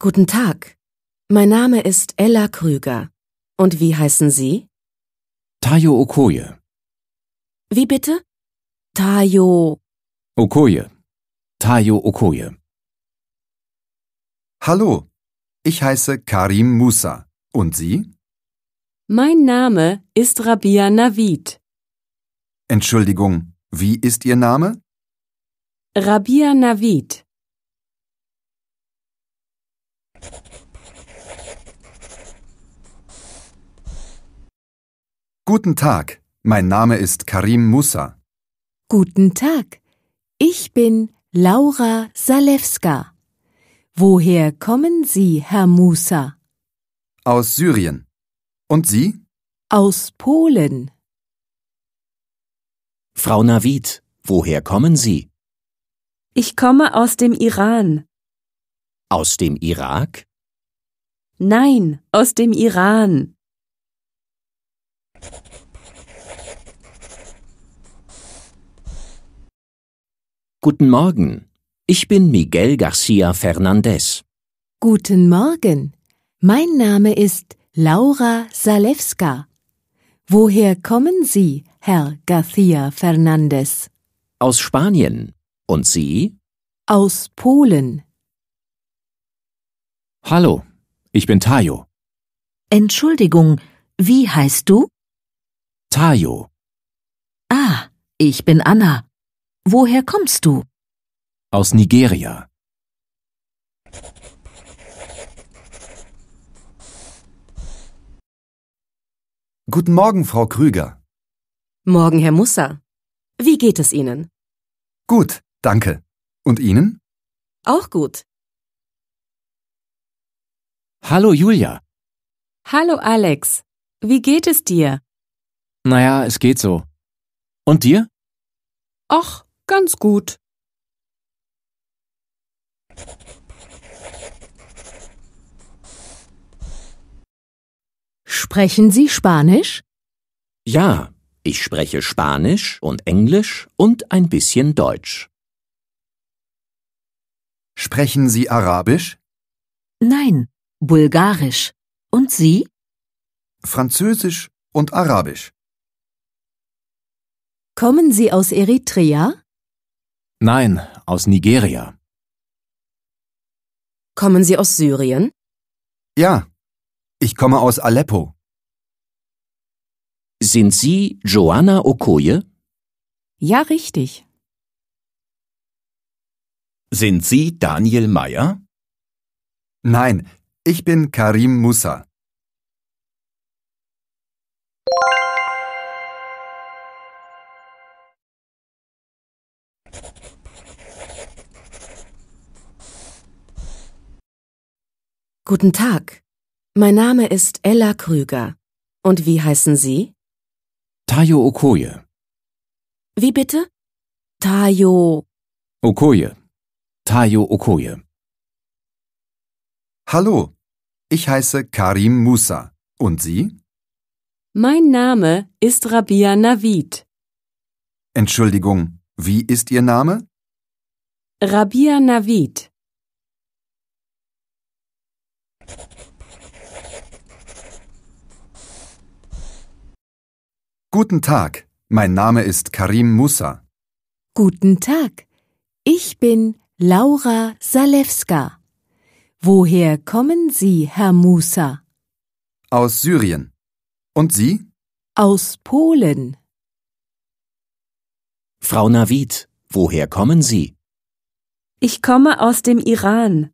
Guten Tag. Mein Name ist Ella Krüger. Und wie heißen Sie? Tayo Okoye. Wie bitte? Tayo. Okoye. Tayo Okoye. Hallo. Ich heiße Karim Musa. Und Sie? Mein Name ist Rabia Navid. Entschuldigung, wie ist Ihr Name? Rabia Navid Guten Tag, mein Name ist Karim Musa. Guten Tag, ich bin Laura Salewska. Woher kommen Sie, Herr Musa? Aus Syrien. Und Sie? Aus Polen. Frau Navid, woher kommen Sie? Ich komme aus dem Iran. Aus dem Irak? Nein, aus dem Iran. Guten Morgen. Ich bin Miguel Garcia Fernandez. Guten Morgen. Mein Name ist Laura Salewska. Woher kommen Sie, Herr Garcia Fernandez? Aus Spanien. Und Sie? Aus Polen. Hallo, ich bin Tayo. Entschuldigung, wie heißt du? Tayo. Ah, ich bin Anna. Woher kommst du? Aus Nigeria. Guten Morgen, Frau Krüger. Morgen, Herr Mussa. Wie geht es Ihnen? Gut, danke. Und Ihnen? Auch gut. Hallo, Julia. Hallo, Alex. Wie geht es dir? Naja, es geht so. Und dir? Och, Ganz gut. Sprechen Sie Spanisch? Ja, ich spreche Spanisch und Englisch und ein bisschen Deutsch. Sprechen Sie Arabisch? Nein, Bulgarisch. Und Sie? Französisch und Arabisch. Kommen Sie aus Eritrea? Nein, aus Nigeria. Kommen Sie aus Syrien? Ja, ich komme aus Aleppo. Sind Sie Joanna Okoye? Ja, richtig. Sind Sie Daniel Meyer? Nein, ich bin Karim Musa. Guten Tag. Mein Name ist Ella Krüger. Und wie heißen Sie? Tayo Okoye. Wie bitte? Tayo. Okoye. Tayo Okoye. Hallo. Ich heiße Karim Musa. Und Sie? Mein Name ist Rabia Navid. Entschuldigung, wie ist Ihr Name? Rabia Navid. Guten Tag, mein Name ist Karim Musa. Guten Tag, ich bin Laura Salewska. Woher kommen Sie, Herr Musa? Aus Syrien. Und Sie? Aus Polen. Frau Navid, woher kommen Sie? Ich komme aus dem Iran.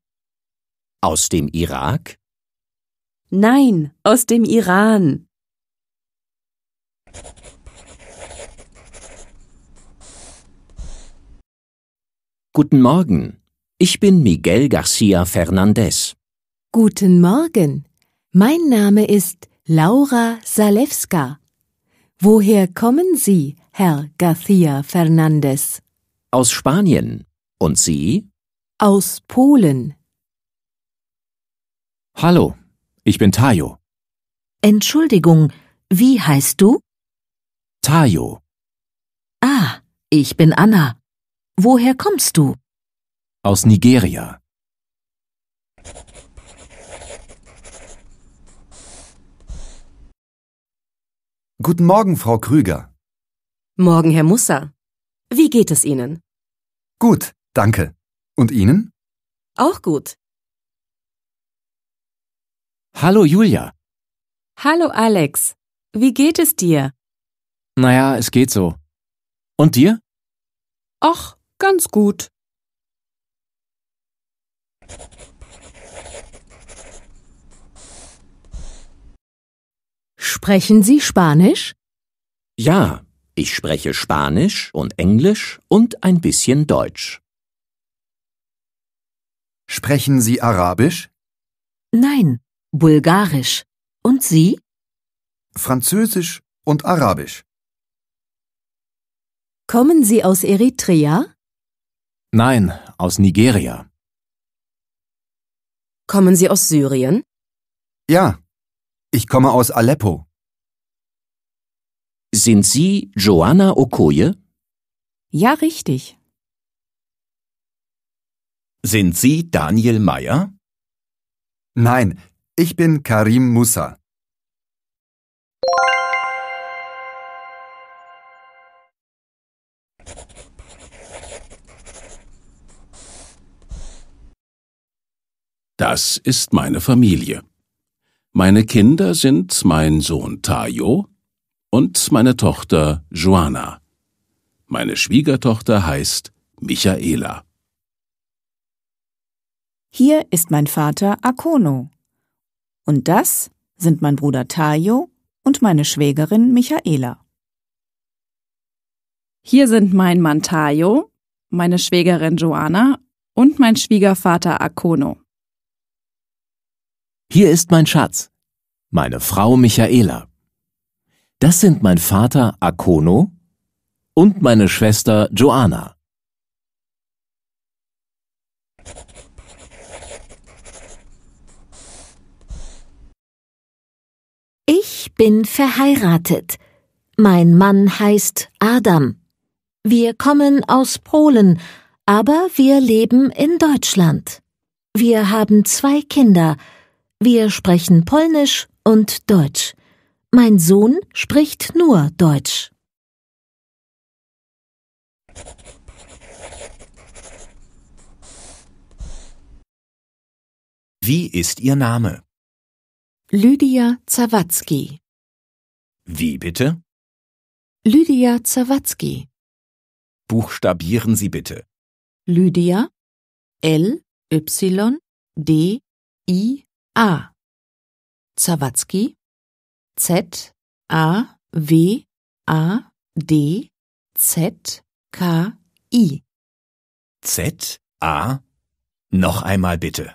Aus dem Irak? Nein, aus dem Iran. Guten Morgen, ich bin Miguel Garcia Fernandez. Guten Morgen, mein Name ist Laura Salewska. Woher kommen Sie, Herr Garcia Fernandez? Aus Spanien. Und Sie? Aus Polen. Hallo, ich bin Tayo. Entschuldigung, wie heißt du? Tayo. Ah, ich bin Anna. Woher kommst du? Aus Nigeria. Guten Morgen, Frau Krüger. Morgen, Herr Musser. Wie geht es Ihnen? Gut, danke. Und Ihnen? Auch gut. Hallo, Julia. Hallo, Alex. Wie geht es dir? Naja, es geht so. Und dir? Och, Ganz gut. Sprechen Sie Spanisch? Ja, ich spreche Spanisch und Englisch und ein bisschen Deutsch. Sprechen Sie Arabisch? Nein, Bulgarisch. Und Sie? Französisch und Arabisch. Kommen Sie aus Eritrea? Nein, aus Nigeria. Kommen Sie aus Syrien? Ja, ich komme aus Aleppo. Sind Sie Joanna Okoye? Ja, richtig. Sind Sie Daniel Meyer? Nein, ich bin Karim Musa. Das ist meine Familie. Meine Kinder sind mein Sohn Tayo und meine Tochter Joana. Meine Schwiegertochter heißt Michaela. Hier ist mein Vater Akono. Und das sind mein Bruder Tayo und meine Schwägerin Michaela. Hier sind mein Mann Tayo, meine Schwägerin Joana und mein Schwiegervater Akono. Hier ist mein Schatz, meine Frau Michaela. Das sind mein Vater Akono und meine Schwester Joanna. Ich bin verheiratet. Mein Mann heißt Adam. Wir kommen aus Polen, aber wir leben in Deutschland. Wir haben zwei Kinder, wir sprechen Polnisch und Deutsch. Mein Sohn spricht nur Deutsch. Wie ist Ihr Name? Lydia Zawadzki. Wie bitte? Lydia Zawadzki. Buchstabieren Sie bitte. Lydia L Y D I A. Zawadzki Z A W A D Z K I Z A Noch einmal bitte.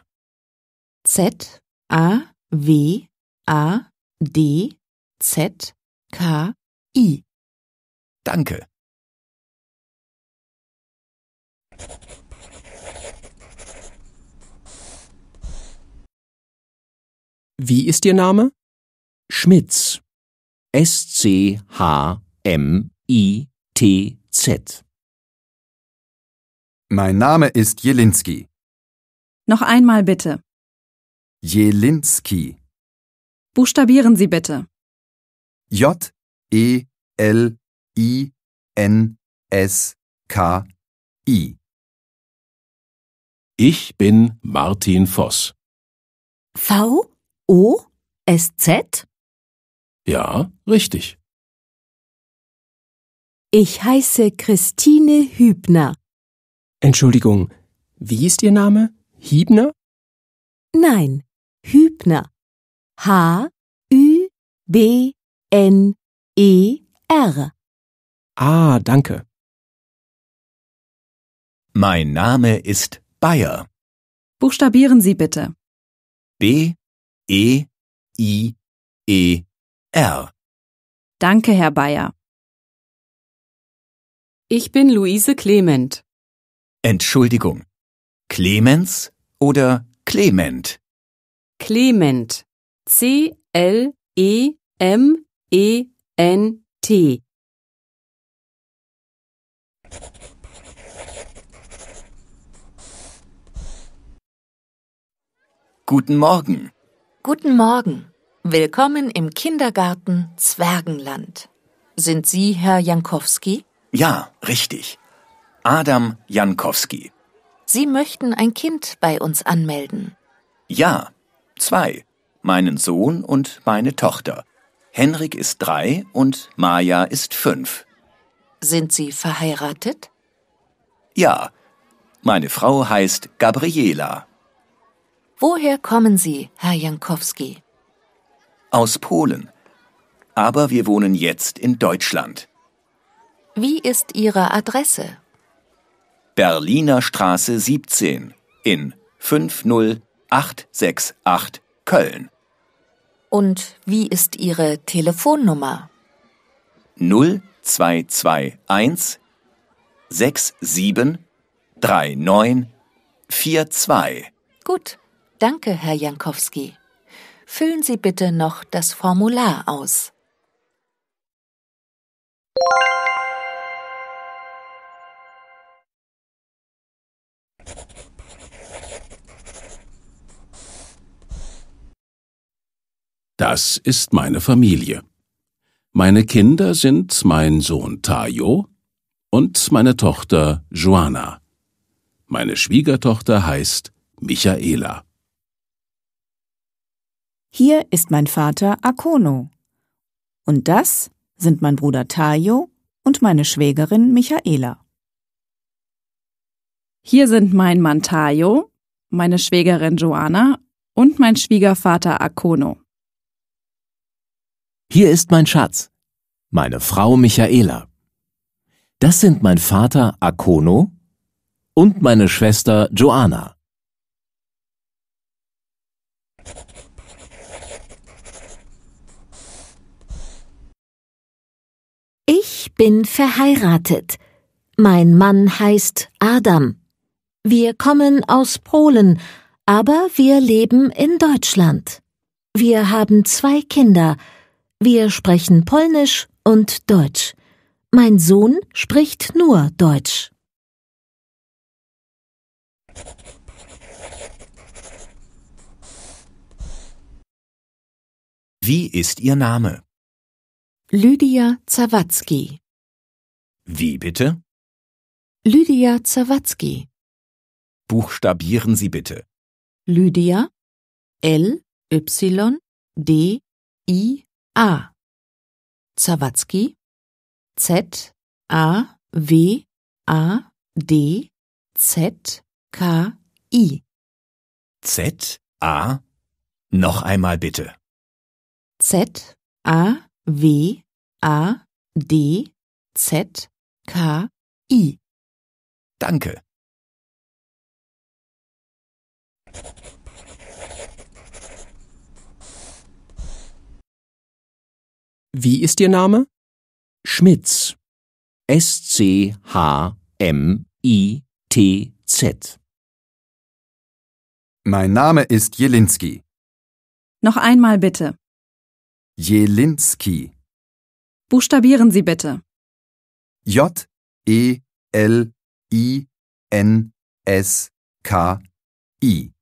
Z A W A D Z K I Danke. Wie ist Ihr Name? Schmitz. S-C-H-M-I-T-Z. Mein Name ist Jelinski. Noch einmal bitte. Jelinski. Buchstabieren Sie bitte. J E L I N S K I. Ich bin Martin Voss. V O-S-Z? Ja, richtig. Ich heiße Christine Hübner. Entschuldigung, wie ist Ihr Name? Hübner? Nein, Hübner. H-Ü-B-N-E-R. Ah, danke. Mein Name ist Bayer. Buchstabieren Sie bitte. B E I E R. Danke, Herr Bayer. Ich bin Luise Clement. Entschuldigung. Clemens oder Clement? Clement. C L E M E N T. Guten Morgen. Guten Morgen. Willkommen im Kindergarten Zwergenland. Sind Sie Herr Jankowski? Ja, richtig. Adam Jankowski. Sie möchten ein Kind bei uns anmelden. Ja, zwei. Meinen Sohn und meine Tochter. Henrik ist drei und Maja ist fünf. Sind Sie verheiratet? Ja, meine Frau heißt Gabriela. Woher kommen Sie, Herr Jankowski? Aus Polen. Aber wir wohnen jetzt in Deutschland. Wie ist Ihre Adresse? Berliner Straße 17 in 50868 Köln. Und wie ist Ihre Telefonnummer? 0221 67 39 42. Gut. Danke, Herr Jankowski. Füllen Sie bitte noch das Formular aus. Das ist meine Familie. Meine Kinder sind mein Sohn Tayo und meine Tochter Joana. Meine Schwiegertochter heißt Michaela. Hier ist mein Vater Akono. Und das sind mein Bruder Tayo und meine Schwägerin Michaela. Hier sind mein Mann Tayo, meine Schwägerin Joana und mein Schwiegervater Akono. Hier ist mein Schatz, meine Frau Michaela. Das sind mein Vater Akono und meine Schwester Joanna. bin verheiratet. Mein Mann heißt Adam. Wir kommen aus Polen, aber wir leben in Deutschland. Wir haben zwei Kinder. Wir sprechen Polnisch und Deutsch. Mein Sohn spricht nur Deutsch. Wie ist Ihr Name? Lydia Zawadzki wie bitte? Lydia Zawatzki. Buchstabieren Sie bitte. Lydia L Y D I A. Zawatzki Z A W A D Z K I. Z A noch einmal bitte. Z A W A D Z k Danke. Wie ist Ihr Name? Schmitz. S-C-H-M-I-T-Z. Mein Name ist Jelinski. Noch einmal bitte. Jelinski. Buchstabieren Sie bitte. J E L I N S K I.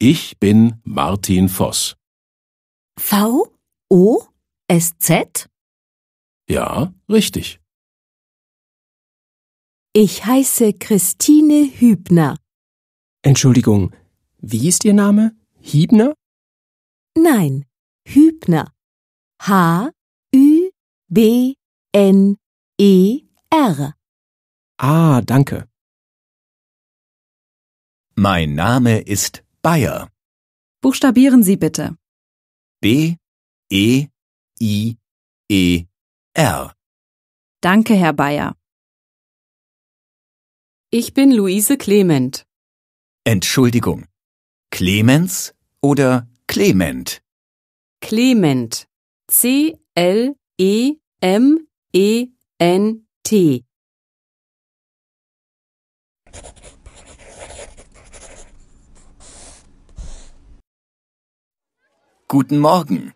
Ich bin Martin Voss. V O S Z? Ja, richtig. Ich heiße Christine Hübner. Entschuldigung, wie ist Ihr Name? Hübner? Nein, Hübner. H Ü B N E R. Ah, danke. Mein Name ist Bayer. Buchstabieren Sie bitte. B E I E R. Danke, Herr Bayer. Ich bin Luise Clement. Entschuldigung. Clemens oder Clement? Clement. C L E M -E -R. E N T Guten Morgen.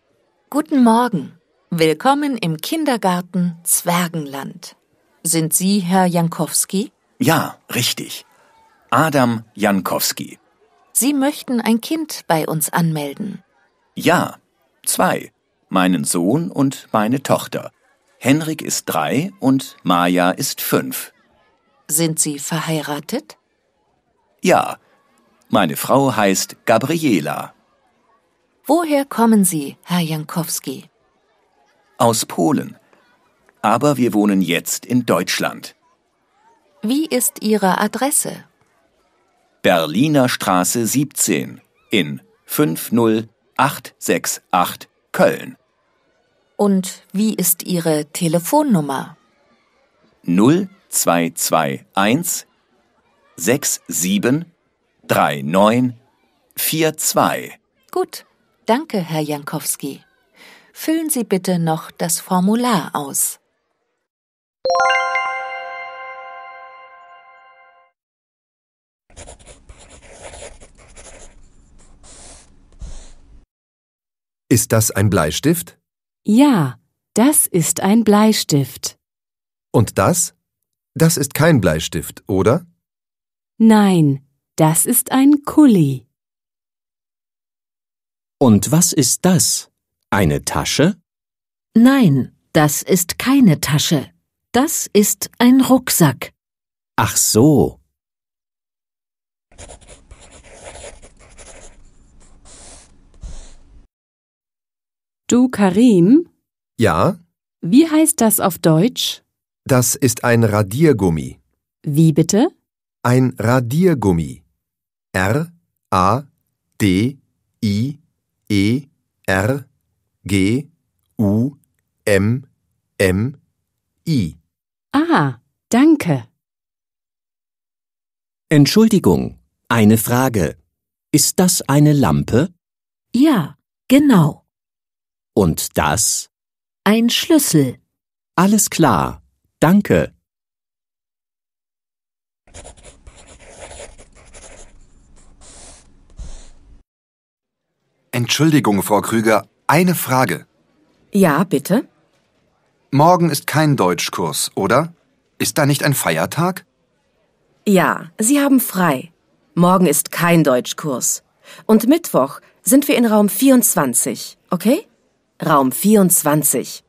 Guten Morgen. Willkommen im Kindergarten Zwergenland. Sind Sie Herr Jankowski? Ja, richtig. Adam Jankowski. Sie möchten ein Kind bei uns anmelden. Ja, zwei. Meinen Sohn und meine Tochter. Henrik ist drei und Maja ist fünf. Sind Sie verheiratet? Ja, meine Frau heißt Gabriela. Woher kommen Sie, Herr Jankowski? Aus Polen. Aber wir wohnen jetzt in Deutschland. Wie ist Ihre Adresse? Berliner Straße 17 in 50868 Köln. Und wie ist Ihre Telefonnummer? 0221 673942. Gut, danke, Herr Jankowski. Füllen Sie bitte noch das Formular aus. Ist das ein Bleistift? Ja, das ist ein Bleistift. Und das? Das ist kein Bleistift, oder? Nein, das ist ein Kuli. Und was ist das? Eine Tasche? Nein, das ist keine Tasche. Das ist ein Rucksack. Ach so. Du Karim? Ja. Wie heißt das auf Deutsch? Das ist ein Radiergummi. Wie bitte? Ein Radiergummi. R A D I E R G U M M I. Ah, danke. Entschuldigung, eine Frage. Ist das eine Lampe? Ja, genau. Und das? Ein Schlüssel. Alles klar. Danke. Entschuldigung, Frau Krüger, eine Frage. Ja, bitte? Morgen ist kein Deutschkurs, oder? Ist da nicht ein Feiertag? Ja, Sie haben frei. Morgen ist kein Deutschkurs. Und Mittwoch sind wir in Raum 24, okay? Raum 24.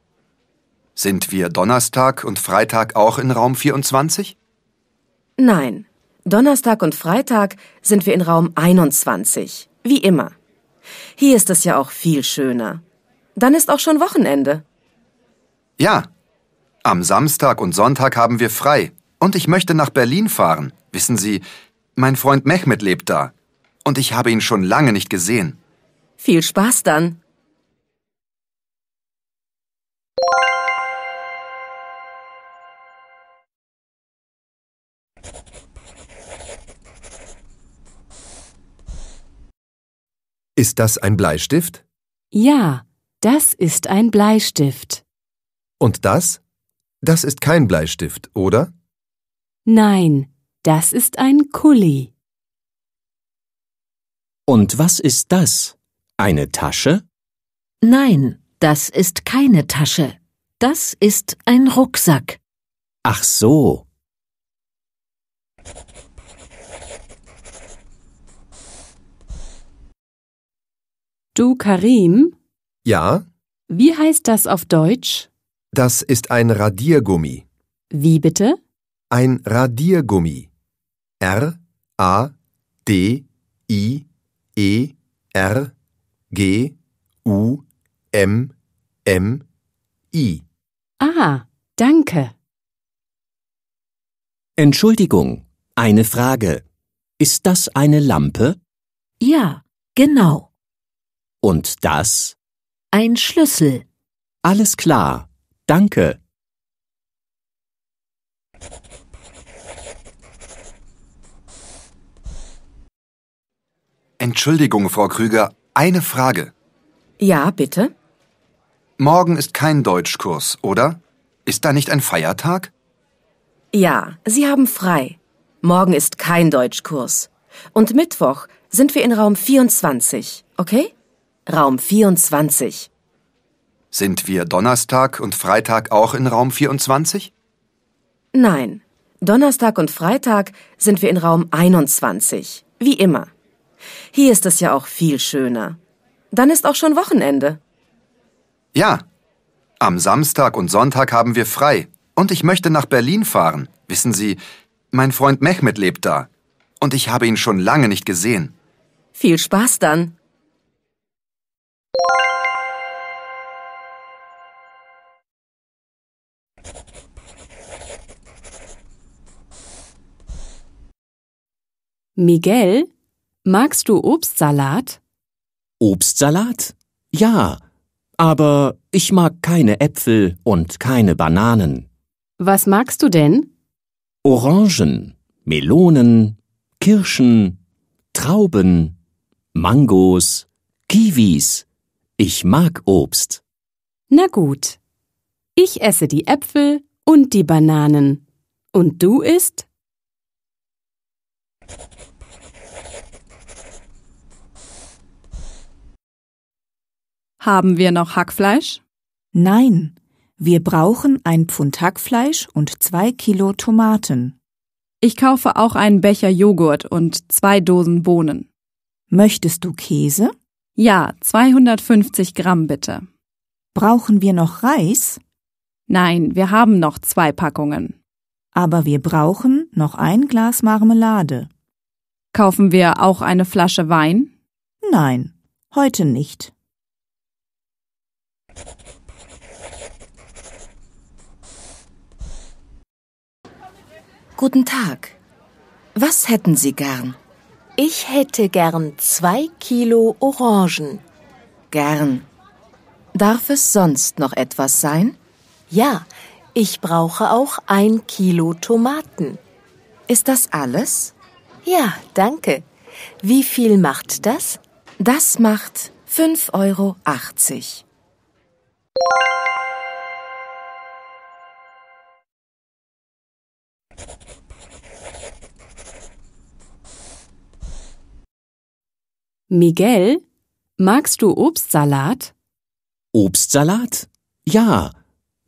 Sind wir Donnerstag und Freitag auch in Raum 24? Nein. Donnerstag und Freitag sind wir in Raum 21. Wie immer. Hier ist es ja auch viel schöner. Dann ist auch schon Wochenende. Ja. Am Samstag und Sonntag haben wir frei. Und ich möchte nach Berlin fahren. Wissen Sie, mein Freund Mehmet lebt da. Und ich habe ihn schon lange nicht gesehen. Viel Spaß dann. Ist das ein Bleistift? Ja, das ist ein Bleistift. Und das? Das ist kein Bleistift, oder? Nein, das ist ein Kuli. Und was ist das? Eine Tasche? Nein, das ist keine Tasche. Das ist ein Rucksack. Ach so. Du Karim? Ja? Wie heißt das auf Deutsch? Das ist ein Radiergummi. Wie bitte? Ein Radiergummi. R A D I E R G U M M I. Ah, danke. Entschuldigung, eine Frage. Ist das eine Lampe? Ja, genau. Und das? Ein Schlüssel. Alles klar. Danke. Entschuldigung, Frau Krüger, eine Frage. Ja, bitte? Morgen ist kein Deutschkurs, oder? Ist da nicht ein Feiertag? Ja, Sie haben frei. Morgen ist kein Deutschkurs. Und Mittwoch sind wir in Raum 24, okay? Raum 24. Sind wir Donnerstag und Freitag auch in Raum 24? Nein, Donnerstag und Freitag sind wir in Raum 21, wie immer. Hier ist es ja auch viel schöner. Dann ist auch schon Wochenende. Ja, am Samstag und Sonntag haben wir frei und ich möchte nach Berlin fahren. Wissen Sie, mein Freund Mehmet lebt da und ich habe ihn schon lange nicht gesehen. Viel Spaß dann. Miguel, magst du Obstsalat? Obstsalat? Ja, aber ich mag keine Äpfel und keine Bananen. Was magst du denn? Orangen, Melonen, Kirschen, Trauben, Mangos, Kiwis. Ich mag Obst. Na gut. Ich esse die Äpfel und die Bananen. Und du isst? Haben wir noch Hackfleisch? Nein, wir brauchen ein Pfund Hackfleisch und zwei Kilo Tomaten. Ich kaufe auch einen Becher Joghurt und zwei Dosen Bohnen. Möchtest du Käse? Ja, 250 Gramm bitte. Brauchen wir noch Reis? Nein, wir haben noch zwei Packungen. Aber wir brauchen noch ein Glas Marmelade. Kaufen wir auch eine Flasche Wein? Nein, heute nicht. Guten Tag. Was hätten Sie gern? Ich hätte gern zwei Kilo Orangen. Gern. Darf es sonst noch etwas sein? Ja, ich brauche auch ein Kilo Tomaten. Ist das alles? Ja, danke. Wie viel macht das? Das macht 5,80 Euro. Miguel, magst du Obstsalat? Obstsalat? Ja,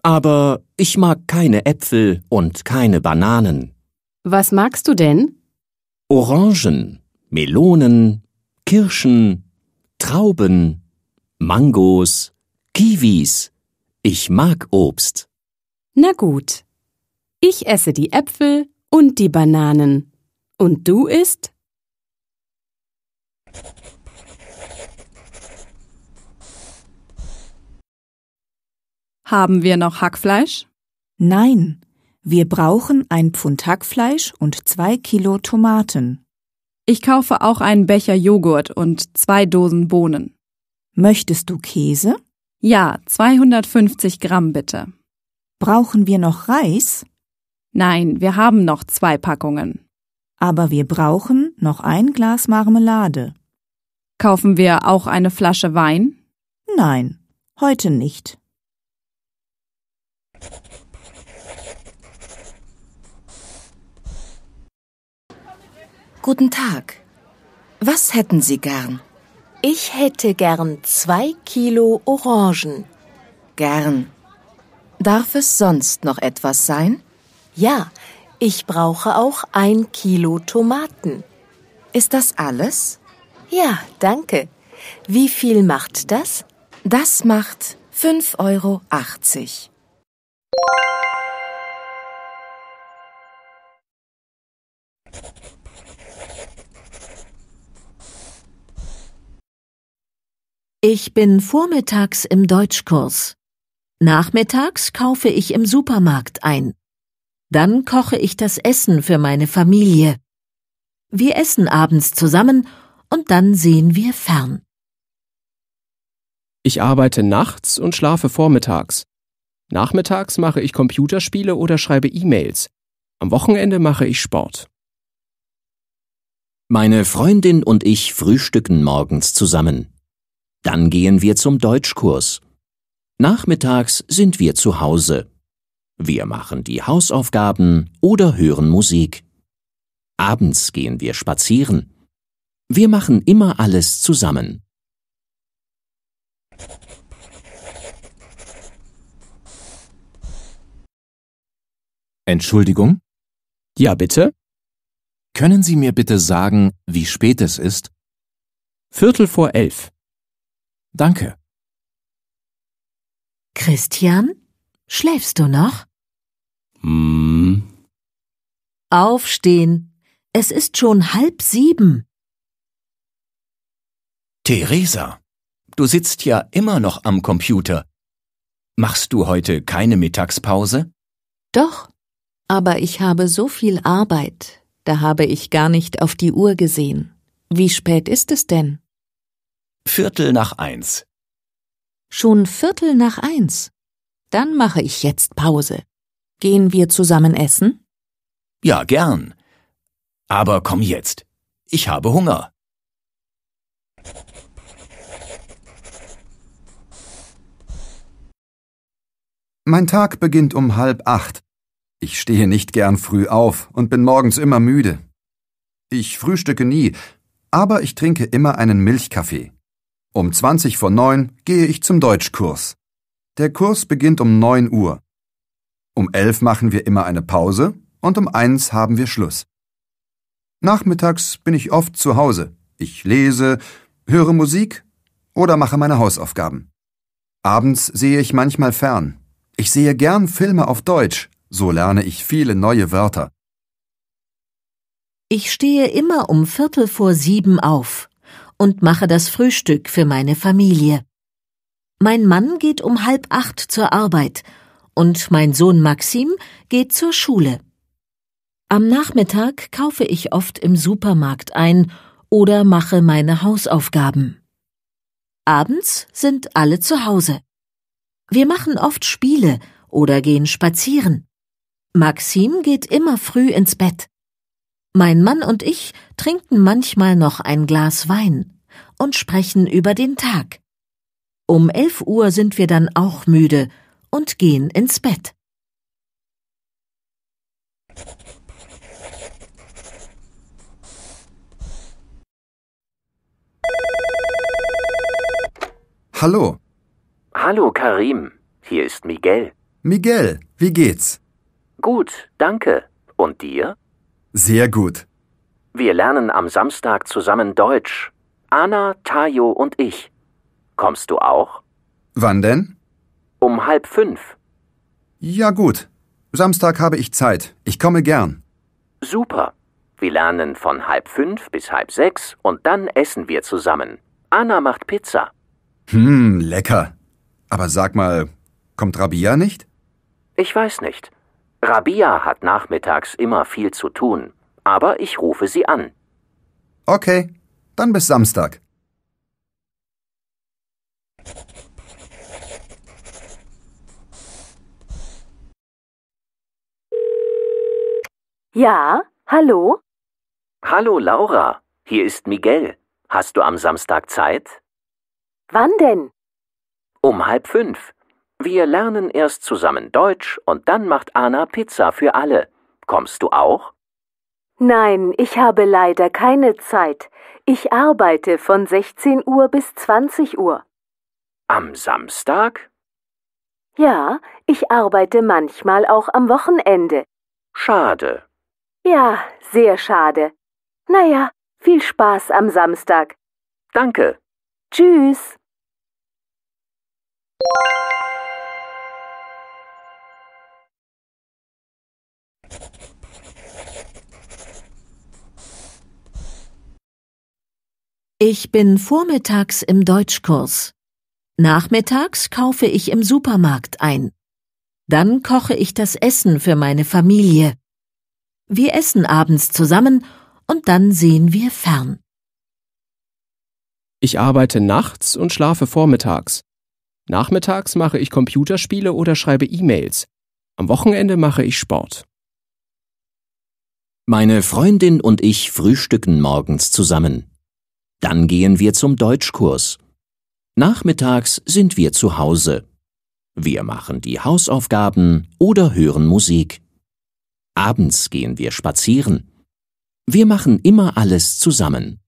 aber ich mag keine Äpfel und keine Bananen. Was magst du denn? Orangen, Melonen, Kirschen, Trauben, Mangos, Kiwis. Ich mag Obst. Na gut. Ich esse die Äpfel und die Bananen. Und du isst? Haben wir noch Hackfleisch? Nein, wir brauchen ein Pfund Hackfleisch und zwei Kilo Tomaten. Ich kaufe auch einen Becher Joghurt und zwei Dosen Bohnen. Möchtest du Käse? Ja, 250 Gramm bitte. Brauchen wir noch Reis? Nein, wir haben noch zwei Packungen. Aber wir brauchen noch ein Glas Marmelade. Kaufen wir auch eine Flasche Wein? Nein, heute nicht. Guten Tag. Was hätten Sie gern? Ich hätte gern zwei Kilo Orangen. Gern. Darf es sonst noch etwas sein? Ja, ich brauche auch ein Kilo Tomaten. Ist das alles? Ja, danke. Wie viel macht das? Das macht 5,80 Euro. Ich bin vormittags im Deutschkurs. Nachmittags kaufe ich im Supermarkt ein. Dann koche ich das Essen für meine Familie. Wir essen abends zusammen und dann sehen wir fern. Ich arbeite nachts und schlafe vormittags. Nachmittags mache ich Computerspiele oder schreibe E-Mails. Am Wochenende mache ich Sport. Meine Freundin und ich frühstücken morgens zusammen. Dann gehen wir zum Deutschkurs. Nachmittags sind wir zu Hause. Wir machen die Hausaufgaben oder hören Musik. Abends gehen wir spazieren. Wir machen immer alles zusammen. Entschuldigung? Ja, bitte? Können Sie mir bitte sagen, wie spät es ist? Viertel vor elf. Danke. Christian, schläfst du noch? Hm. Aufstehen. Es ist schon halb sieben. Theresa, du sitzt ja immer noch am Computer. Machst du heute keine Mittagspause? Doch, aber ich habe so viel Arbeit, da habe ich gar nicht auf die Uhr gesehen. Wie spät ist es denn? Viertel nach eins. Schon Viertel nach eins? Dann mache ich jetzt Pause. Gehen wir zusammen essen? Ja, gern. Aber komm jetzt. Ich habe Hunger. Mein Tag beginnt um halb acht. Ich stehe nicht gern früh auf und bin morgens immer müde. Ich frühstücke nie, aber ich trinke immer einen Milchkaffee. Um 20 vor 9 gehe ich zum Deutschkurs. Der Kurs beginnt um 9 Uhr. Um 11 machen wir immer eine Pause und um 1 haben wir Schluss. Nachmittags bin ich oft zu Hause. Ich lese, höre Musik oder mache meine Hausaufgaben. Abends sehe ich manchmal fern. Ich sehe gern Filme auf Deutsch, so lerne ich viele neue Wörter. Ich stehe immer um Viertel vor sieben auf und mache das Frühstück für meine Familie. Mein Mann geht um halb acht zur Arbeit und mein Sohn Maxim geht zur Schule. Am Nachmittag kaufe ich oft im Supermarkt ein oder mache meine Hausaufgaben. Abends sind alle zu Hause. Wir machen oft Spiele oder gehen spazieren. Maxim geht immer früh ins Bett. Mein Mann und ich trinken manchmal noch ein Glas Wein und sprechen über den Tag. Um elf Uhr sind wir dann auch müde und gehen ins Bett. Hallo. Hallo Karim, hier ist Miguel. Miguel, wie geht's? Gut, danke. Und dir? Sehr gut. Wir lernen am Samstag zusammen Deutsch. Anna, Tayo und ich. Kommst du auch? Wann denn? Um halb fünf. Ja gut. Samstag habe ich Zeit. Ich komme gern. Super. Wir lernen von halb fünf bis halb sechs und dann essen wir zusammen. Anna macht Pizza. Hm, lecker. Aber sag mal, kommt Rabia nicht? Ich weiß nicht. Rabia hat nachmittags immer viel zu tun, aber ich rufe sie an. Okay. Dann bis Samstag. Ja, hallo? Hallo Laura, hier ist Miguel. Hast du am Samstag Zeit? Wann denn? Um halb fünf. Wir lernen erst zusammen Deutsch und dann macht Anna Pizza für alle. Kommst du auch? Nein, ich habe leider keine Zeit. Ich arbeite von 16 Uhr bis 20 Uhr. Am Samstag? Ja, ich arbeite manchmal auch am Wochenende. Schade. Ja, sehr schade. Naja, viel Spaß am Samstag. Danke. Tschüss. Ich bin vormittags im Deutschkurs. Nachmittags kaufe ich im Supermarkt ein. Dann koche ich das Essen für meine Familie. Wir essen abends zusammen und dann sehen wir fern. Ich arbeite nachts und schlafe vormittags. Nachmittags mache ich Computerspiele oder schreibe E-Mails. Am Wochenende mache ich Sport. Meine Freundin und ich frühstücken morgens zusammen. Dann gehen wir zum Deutschkurs. Nachmittags sind wir zu Hause. Wir machen die Hausaufgaben oder hören Musik. Abends gehen wir spazieren. Wir machen immer alles zusammen.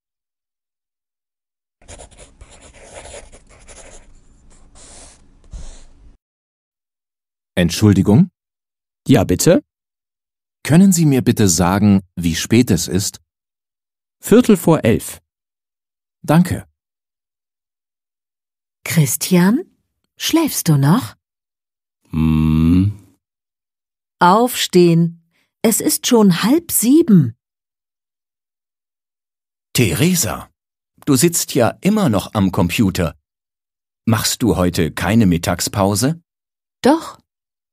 Entschuldigung? Ja, bitte? Können Sie mir bitte sagen, wie spät es ist? Viertel vor elf. Danke. Christian, schläfst du noch? Hm. Aufstehen. Es ist schon halb sieben. Theresa, du sitzt ja immer noch am Computer. Machst du heute keine Mittagspause? Doch,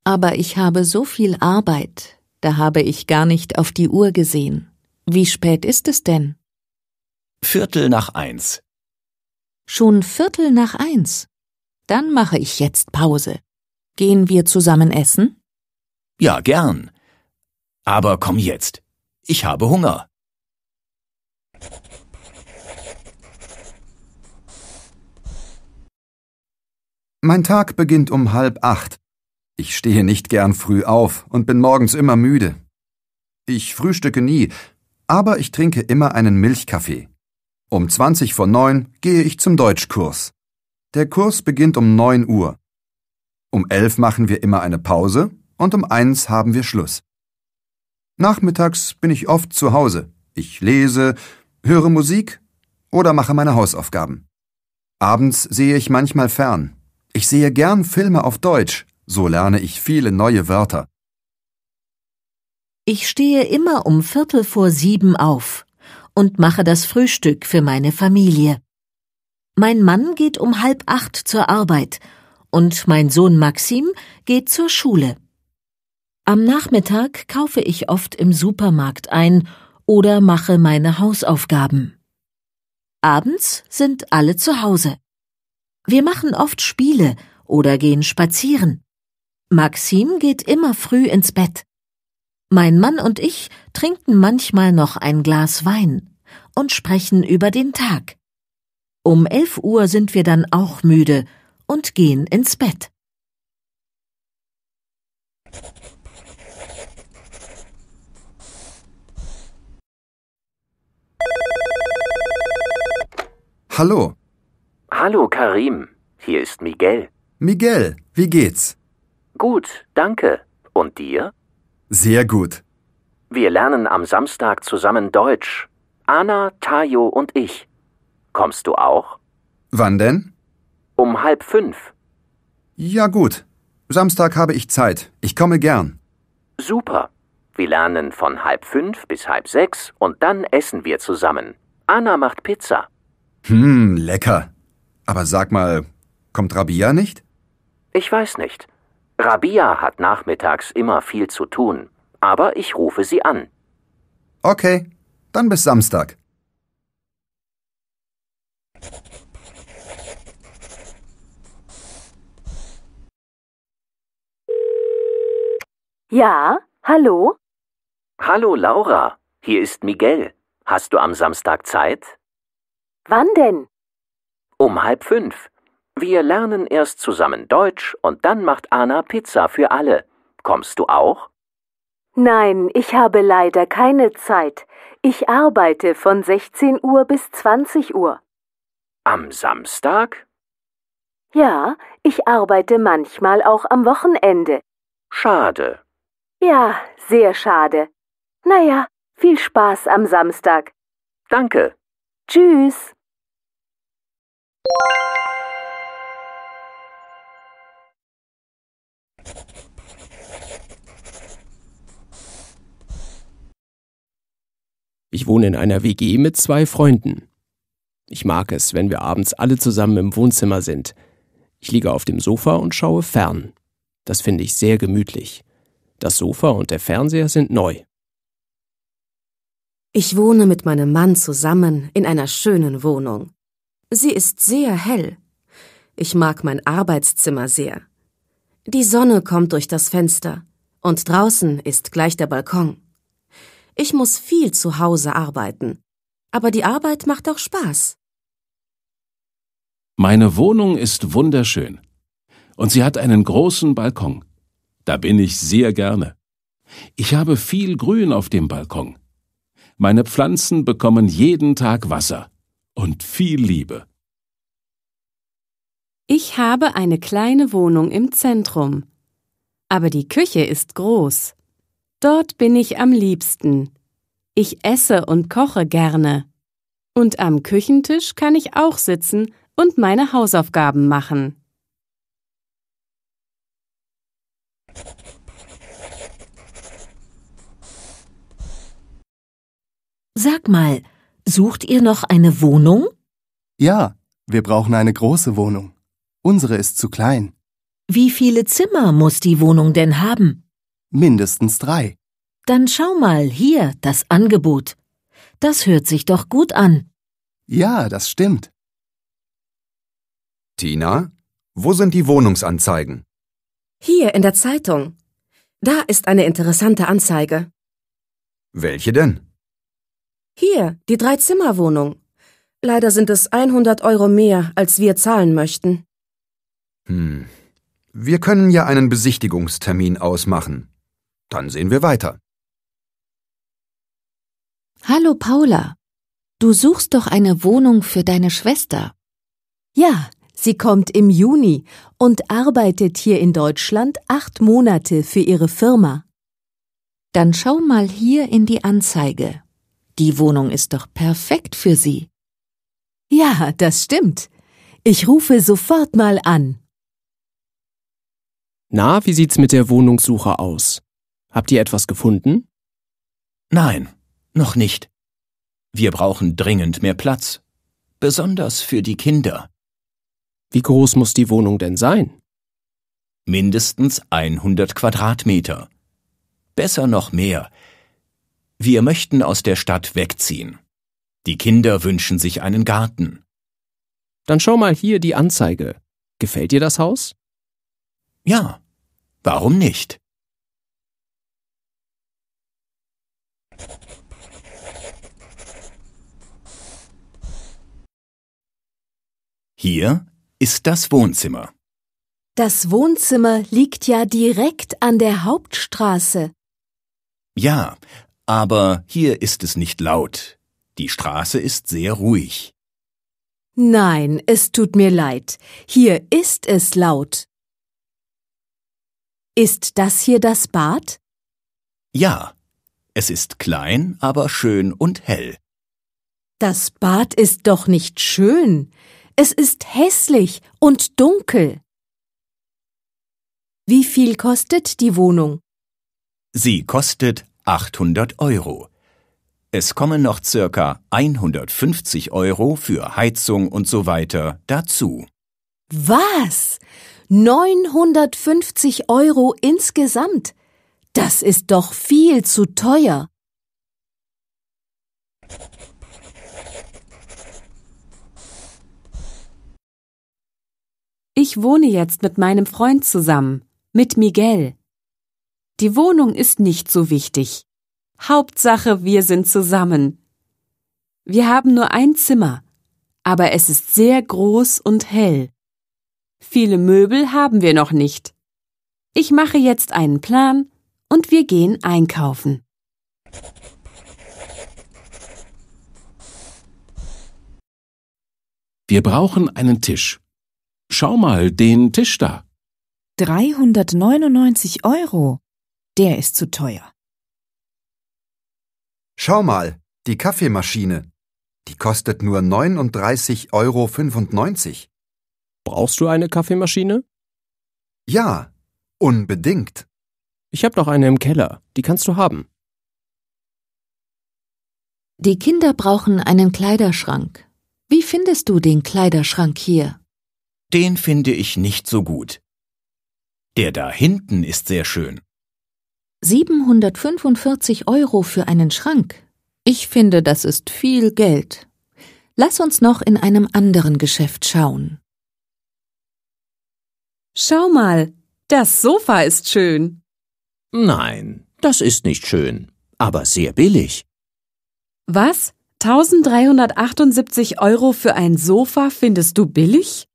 aber ich habe so viel Arbeit, da habe ich gar nicht auf die Uhr gesehen. Wie spät ist es denn? Viertel nach eins. Schon Viertel nach eins? Dann mache ich jetzt Pause. Gehen wir zusammen essen? Ja, gern. Aber komm jetzt. Ich habe Hunger. Mein Tag beginnt um halb acht. Ich stehe nicht gern früh auf und bin morgens immer müde. Ich frühstücke nie, aber ich trinke immer einen Milchkaffee. Um 20 vor 9 gehe ich zum Deutschkurs. Der Kurs beginnt um 9 Uhr. Um 11 machen wir immer eine Pause und um 1 haben wir Schluss. Nachmittags bin ich oft zu Hause. Ich lese, höre Musik oder mache meine Hausaufgaben. Abends sehe ich manchmal fern. Ich sehe gern Filme auf Deutsch, so lerne ich viele neue Wörter. Ich stehe immer um Viertel vor sieben auf und mache das Frühstück für meine Familie. Mein Mann geht um halb acht zur Arbeit und mein Sohn Maxim geht zur Schule. Am Nachmittag kaufe ich oft im Supermarkt ein oder mache meine Hausaufgaben. Abends sind alle zu Hause. Wir machen oft Spiele oder gehen spazieren. Maxim geht immer früh ins Bett. Mein Mann und ich trinken manchmal noch ein Glas Wein und sprechen über den Tag. Um elf Uhr sind wir dann auch müde und gehen ins Bett. Hallo. Hallo Karim, hier ist Miguel. Miguel, wie geht's? Gut, danke. Und dir? Sehr gut. Wir lernen am Samstag zusammen Deutsch. Anna, Tayo und ich. Kommst du auch? Wann denn? Um halb fünf. Ja gut. Samstag habe ich Zeit. Ich komme gern. Super. Wir lernen von halb fünf bis halb sechs und dann essen wir zusammen. Anna macht Pizza. Hm, lecker. Aber sag mal, kommt Rabia nicht? Ich weiß nicht. Rabia hat nachmittags immer viel zu tun, aber ich rufe sie an. Okay, dann bis Samstag. Ja, hallo? Hallo Laura, hier ist Miguel. Hast du am Samstag Zeit? Wann denn? Um halb fünf. Wir lernen erst zusammen Deutsch und dann macht Anna Pizza für alle. Kommst du auch? Nein, ich habe leider keine Zeit. Ich arbeite von 16 Uhr bis 20 Uhr. Am Samstag? Ja, ich arbeite manchmal auch am Wochenende. Schade. Ja, sehr schade. Naja, viel Spaß am Samstag. Danke. Tschüss. Ich wohne in einer WG mit zwei Freunden. Ich mag es, wenn wir abends alle zusammen im Wohnzimmer sind. Ich liege auf dem Sofa und schaue fern. Das finde ich sehr gemütlich. Das Sofa und der Fernseher sind neu. Ich wohne mit meinem Mann zusammen in einer schönen Wohnung. Sie ist sehr hell. Ich mag mein Arbeitszimmer sehr. Die Sonne kommt durch das Fenster und draußen ist gleich der Balkon. Ich muss viel zu Hause arbeiten. Aber die Arbeit macht auch Spaß. Meine Wohnung ist wunderschön. Und sie hat einen großen Balkon. Da bin ich sehr gerne. Ich habe viel Grün auf dem Balkon. Meine Pflanzen bekommen jeden Tag Wasser und viel Liebe. Ich habe eine kleine Wohnung im Zentrum. Aber die Küche ist groß. Dort bin ich am liebsten. Ich esse und koche gerne. Und am Küchentisch kann ich auch sitzen und meine Hausaufgaben machen. Sag mal, sucht ihr noch eine Wohnung? Ja, wir brauchen eine große Wohnung. Unsere ist zu klein. Wie viele Zimmer muss die Wohnung denn haben? mindestens drei. Dann schau mal hier das Angebot. Das hört sich doch gut an. Ja, das stimmt. Tina, wo sind die Wohnungsanzeigen? Hier in der Zeitung. Da ist eine interessante Anzeige. Welche denn? Hier, die Dreizimmerwohnung. Leider sind es 100 Euro mehr, als wir zahlen möchten. Hm. Wir können ja einen Besichtigungstermin ausmachen. Dann sehen wir weiter. Hallo Paula, du suchst doch eine Wohnung für deine Schwester. Ja, sie kommt im Juni und arbeitet hier in Deutschland acht Monate für ihre Firma. Dann schau mal hier in die Anzeige. Die Wohnung ist doch perfekt für sie. Ja, das stimmt. Ich rufe sofort mal an. Na, wie sieht's mit der Wohnungssuche aus? Habt ihr etwas gefunden? Nein, noch nicht. Wir brauchen dringend mehr Platz. Besonders für die Kinder. Wie groß muss die Wohnung denn sein? Mindestens 100 Quadratmeter. Besser noch mehr. Wir möchten aus der Stadt wegziehen. Die Kinder wünschen sich einen Garten. Dann schau mal hier die Anzeige. Gefällt dir das Haus? Ja, warum nicht? Hier ist das Wohnzimmer. Das Wohnzimmer liegt ja direkt an der Hauptstraße. Ja, aber hier ist es nicht laut. Die Straße ist sehr ruhig. Nein, es tut mir leid. Hier ist es laut. Ist das hier das Bad? Ja, es ist klein, aber schön und hell. Das Bad ist doch nicht schön. Es ist hässlich und dunkel. Wie viel kostet die Wohnung? Sie kostet 800 Euro. Es kommen noch circa 150 Euro für Heizung und so weiter dazu. Was? 950 Euro insgesamt? Das ist doch viel zu teuer. Ich wohne jetzt mit meinem Freund zusammen, mit Miguel. Die Wohnung ist nicht so wichtig. Hauptsache, wir sind zusammen. Wir haben nur ein Zimmer, aber es ist sehr groß und hell. Viele Möbel haben wir noch nicht. Ich mache jetzt einen Plan und wir gehen einkaufen. Wir brauchen einen Tisch. Schau mal, den Tisch da. 399 Euro. Der ist zu teuer. Schau mal, die Kaffeemaschine. Die kostet nur 39,95 Euro. Brauchst du eine Kaffeemaschine? Ja, unbedingt. Ich habe noch eine im Keller, die kannst du haben. Die Kinder brauchen einen Kleiderschrank. Wie findest du den Kleiderschrank hier? Den finde ich nicht so gut. Der da hinten ist sehr schön. 745 Euro für einen Schrank. Ich finde, das ist viel Geld. Lass uns noch in einem anderen Geschäft schauen. Schau mal, das Sofa ist schön. Nein, das ist nicht schön, aber sehr billig. Was? 1378 Euro für ein Sofa findest du billig?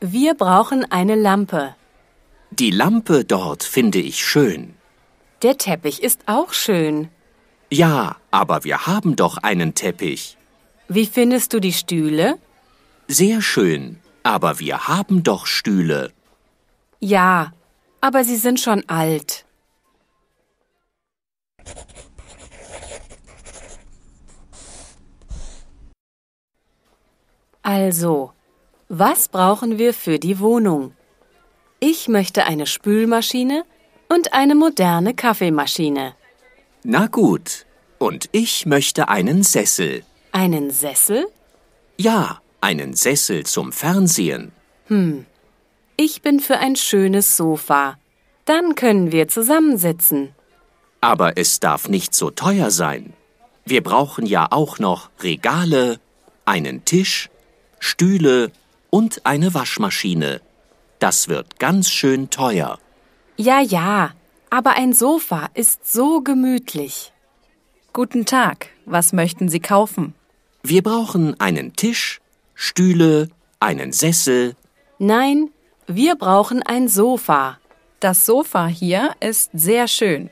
Wir brauchen eine Lampe. Die Lampe dort finde ich schön. Der Teppich ist auch schön. Ja, aber wir haben doch einen Teppich. Wie findest du die Stühle? Sehr schön, aber wir haben doch Stühle. Ja, aber sie sind schon alt. Also, was brauchen wir für die Wohnung? Ich möchte eine Spülmaschine und eine moderne Kaffeemaschine. Na gut. Und ich möchte einen Sessel. Einen Sessel? Ja, einen Sessel zum Fernsehen. Hm. Ich bin für ein schönes Sofa. Dann können wir zusammensitzen. Aber es darf nicht so teuer sein. Wir brauchen ja auch noch Regale, einen Tisch Stühle und eine Waschmaschine. Das wird ganz schön teuer. Ja, ja, aber ein Sofa ist so gemütlich. Guten Tag, was möchten Sie kaufen? Wir brauchen einen Tisch, Stühle, einen Sessel. Nein, wir brauchen ein Sofa. Das Sofa hier ist sehr schön.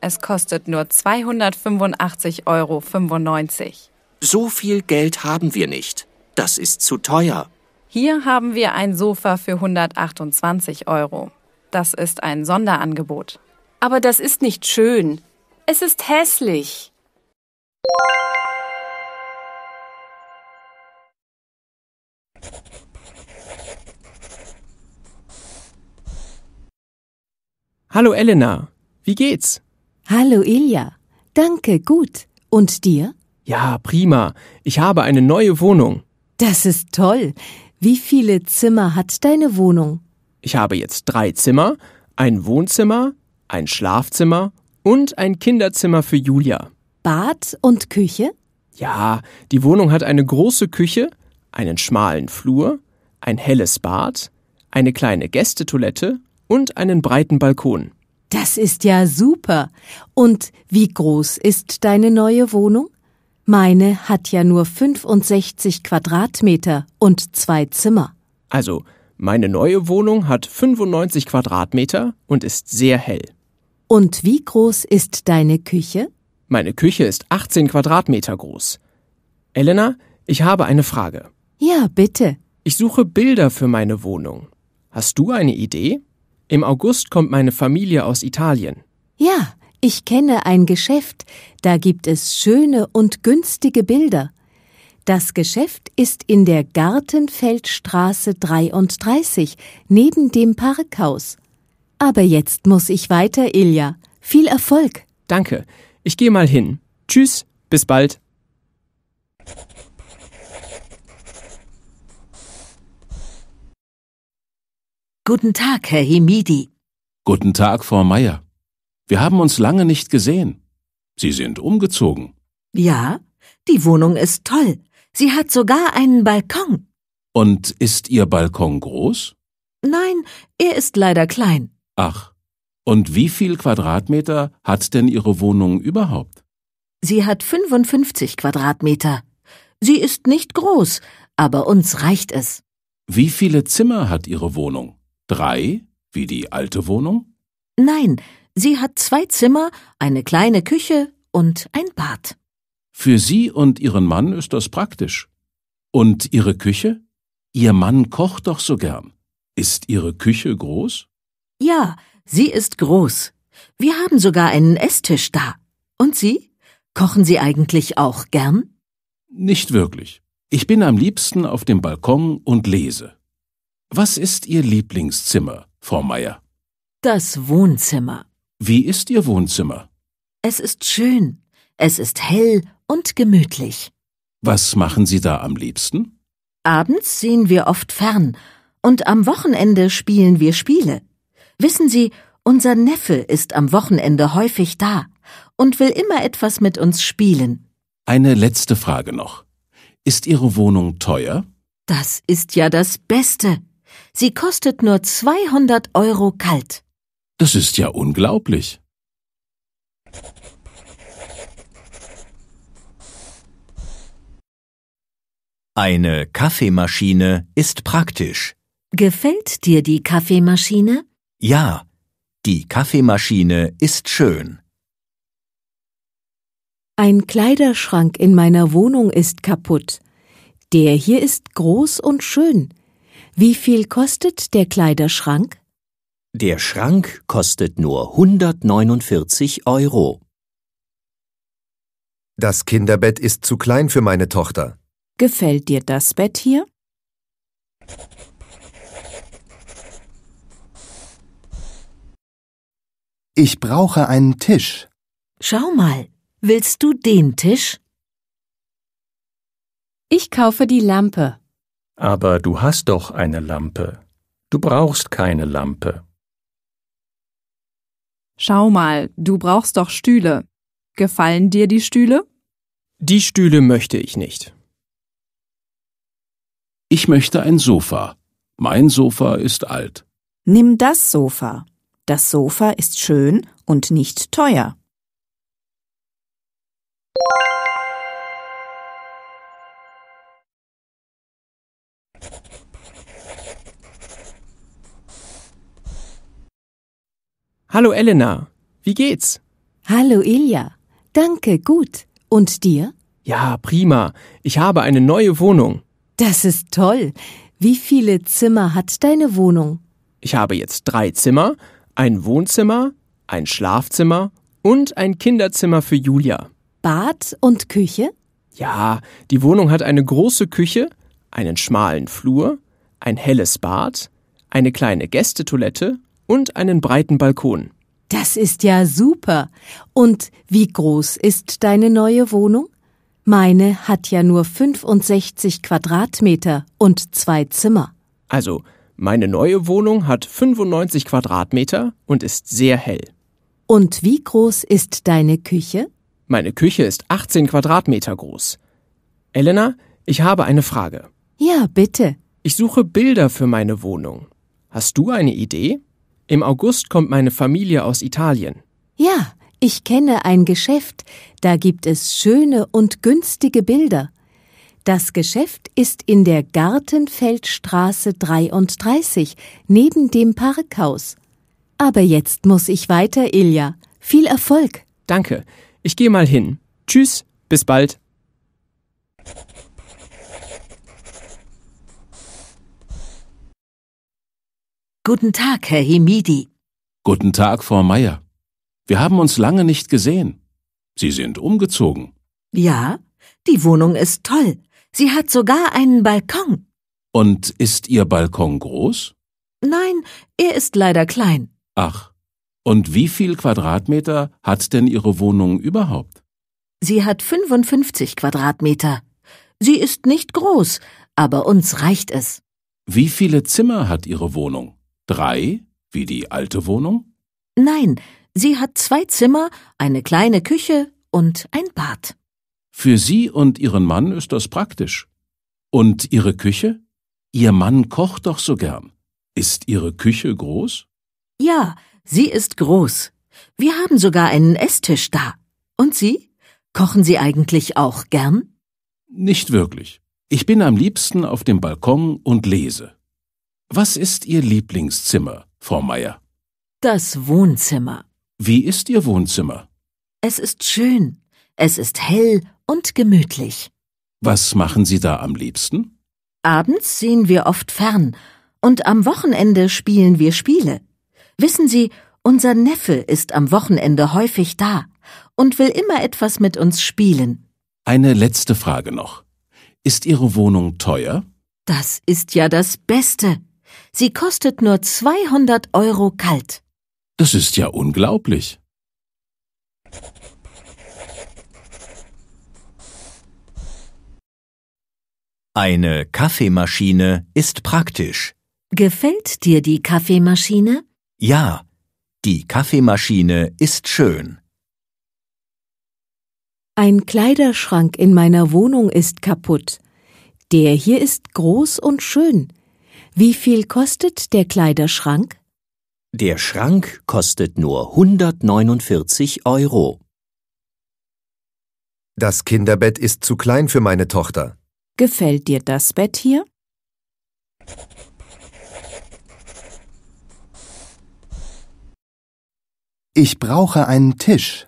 Es kostet nur 285,95 Euro. So viel Geld haben wir nicht. Das ist zu teuer. Hier haben wir ein Sofa für 128 Euro. Das ist ein Sonderangebot. Aber das ist nicht schön. Es ist hässlich. Hallo Elena, wie geht's? Hallo Ilja, danke, gut. Und dir? Ja, prima. Ich habe eine neue Wohnung. Das ist toll. Wie viele Zimmer hat deine Wohnung? Ich habe jetzt drei Zimmer, ein Wohnzimmer, ein Schlafzimmer und ein Kinderzimmer für Julia. Bad und Küche? Ja, die Wohnung hat eine große Küche, einen schmalen Flur, ein helles Bad, eine kleine Gästetoilette und einen breiten Balkon. Das ist ja super. Und wie groß ist deine neue Wohnung? Meine hat ja nur 65 Quadratmeter und zwei Zimmer. Also, meine neue Wohnung hat 95 Quadratmeter und ist sehr hell. Und wie groß ist deine Küche? Meine Küche ist 18 Quadratmeter groß. Elena, ich habe eine Frage. Ja, bitte. Ich suche Bilder für meine Wohnung. Hast du eine Idee? Im August kommt meine Familie aus Italien. Ja, ich kenne ein Geschäft, da gibt es schöne und günstige Bilder. Das Geschäft ist in der Gartenfeldstraße 33 neben dem Parkhaus. Aber jetzt muss ich weiter, Ilja. Viel Erfolg. Danke. Ich gehe mal hin. Tschüss. Bis bald. Guten Tag, Herr Hemidi. Guten Tag, Frau Meier. Wir haben uns lange nicht gesehen. Sie sind umgezogen. Ja, die Wohnung ist toll. Sie hat sogar einen Balkon. Und ist Ihr Balkon groß? Nein, er ist leider klein. Ach, und wie viel Quadratmeter hat denn Ihre Wohnung überhaupt? Sie hat 55 Quadratmeter. Sie ist nicht groß, aber uns reicht es. Wie viele Zimmer hat Ihre Wohnung? Drei, wie die alte Wohnung? Nein, Sie hat zwei Zimmer, eine kleine Küche und ein Bad. Für Sie und Ihren Mann ist das praktisch. Und Ihre Küche? Ihr Mann kocht doch so gern. Ist Ihre Küche groß? Ja, sie ist groß. Wir haben sogar einen Esstisch da. Und Sie? Kochen Sie eigentlich auch gern? Nicht wirklich. Ich bin am liebsten auf dem Balkon und lese. Was ist Ihr Lieblingszimmer, Frau Meier? Das Wohnzimmer. Wie ist Ihr Wohnzimmer? Es ist schön. Es ist hell und gemütlich. Was machen Sie da am liebsten? Abends sehen wir oft fern und am Wochenende spielen wir Spiele. Wissen Sie, unser Neffe ist am Wochenende häufig da und will immer etwas mit uns spielen. Eine letzte Frage noch. Ist Ihre Wohnung teuer? Das ist ja das Beste. Sie kostet nur 200 Euro kalt. Das ist ja unglaublich. Eine Kaffeemaschine ist praktisch. Gefällt dir die Kaffeemaschine? Ja, die Kaffeemaschine ist schön. Ein Kleiderschrank in meiner Wohnung ist kaputt. Der hier ist groß und schön. Wie viel kostet der Kleiderschrank? Der Schrank kostet nur 149 Euro. Das Kinderbett ist zu klein für meine Tochter. Gefällt dir das Bett hier? Ich brauche einen Tisch. Schau mal, willst du den Tisch? Ich kaufe die Lampe. Aber du hast doch eine Lampe. Du brauchst keine Lampe. Schau mal, du brauchst doch Stühle. Gefallen dir die Stühle? Die Stühle möchte ich nicht. Ich möchte ein Sofa. Mein Sofa ist alt. Nimm das Sofa. Das Sofa ist schön und nicht teuer. Hallo Elena, wie geht's? Hallo Ilja, danke, gut. Und dir? Ja, prima. Ich habe eine neue Wohnung. Das ist toll. Wie viele Zimmer hat deine Wohnung? Ich habe jetzt drei Zimmer, ein Wohnzimmer, ein Schlafzimmer und ein Kinderzimmer für Julia. Bad und Küche? Ja, die Wohnung hat eine große Küche, einen schmalen Flur, ein helles Bad, eine kleine Gästetoilette und einen breiten Balkon. Das ist ja super. Und wie groß ist deine neue Wohnung? Meine hat ja nur 65 Quadratmeter und zwei Zimmer. Also, meine neue Wohnung hat 95 Quadratmeter und ist sehr hell. Und wie groß ist deine Küche? Meine Küche ist 18 Quadratmeter groß. Elena, ich habe eine Frage. Ja, bitte. Ich suche Bilder für meine Wohnung. Hast du eine Idee? Im August kommt meine Familie aus Italien. Ja, ich kenne ein Geschäft, da gibt es schöne und günstige Bilder. Das Geschäft ist in der Gartenfeldstraße 33 neben dem Parkhaus. Aber jetzt muss ich weiter, Ilja. Viel Erfolg. Danke. Ich gehe mal hin. Tschüss, bis bald. Guten Tag, Herr Hemidi. Guten Tag, Frau Meier. Wir haben uns lange nicht gesehen. Sie sind umgezogen. Ja, die Wohnung ist toll. Sie hat sogar einen Balkon. Und ist Ihr Balkon groß? Nein, er ist leider klein. Ach, und wie viel Quadratmeter hat denn Ihre Wohnung überhaupt? Sie hat 55 Quadratmeter. Sie ist nicht groß, aber uns reicht es. Wie viele Zimmer hat Ihre Wohnung? Drei, wie die alte Wohnung? Nein, sie hat zwei Zimmer, eine kleine Küche und ein Bad. Für Sie und Ihren Mann ist das praktisch. Und Ihre Küche? Ihr Mann kocht doch so gern. Ist Ihre Küche groß? Ja, sie ist groß. Wir haben sogar einen Esstisch da. Und Sie? Kochen Sie eigentlich auch gern? Nicht wirklich. Ich bin am liebsten auf dem Balkon und lese. Was ist Ihr Lieblingszimmer, Frau Meier? Das Wohnzimmer. Wie ist Ihr Wohnzimmer? Es ist schön, es ist hell und gemütlich. Was machen Sie da am liebsten? Abends sehen wir oft fern und am Wochenende spielen wir Spiele. Wissen Sie, unser Neffe ist am Wochenende häufig da und will immer etwas mit uns spielen. Eine letzte Frage noch. Ist Ihre Wohnung teuer? Das ist ja das Beste. Sie kostet nur 200 Euro kalt. Das ist ja unglaublich. Eine Kaffeemaschine ist praktisch. Gefällt dir die Kaffeemaschine? Ja, die Kaffeemaschine ist schön. Ein Kleiderschrank in meiner Wohnung ist kaputt. Der hier ist groß und schön. Wie viel kostet der Kleiderschrank? Der Schrank kostet nur 149 Euro. Das Kinderbett ist zu klein für meine Tochter. Gefällt dir das Bett hier? Ich brauche einen Tisch.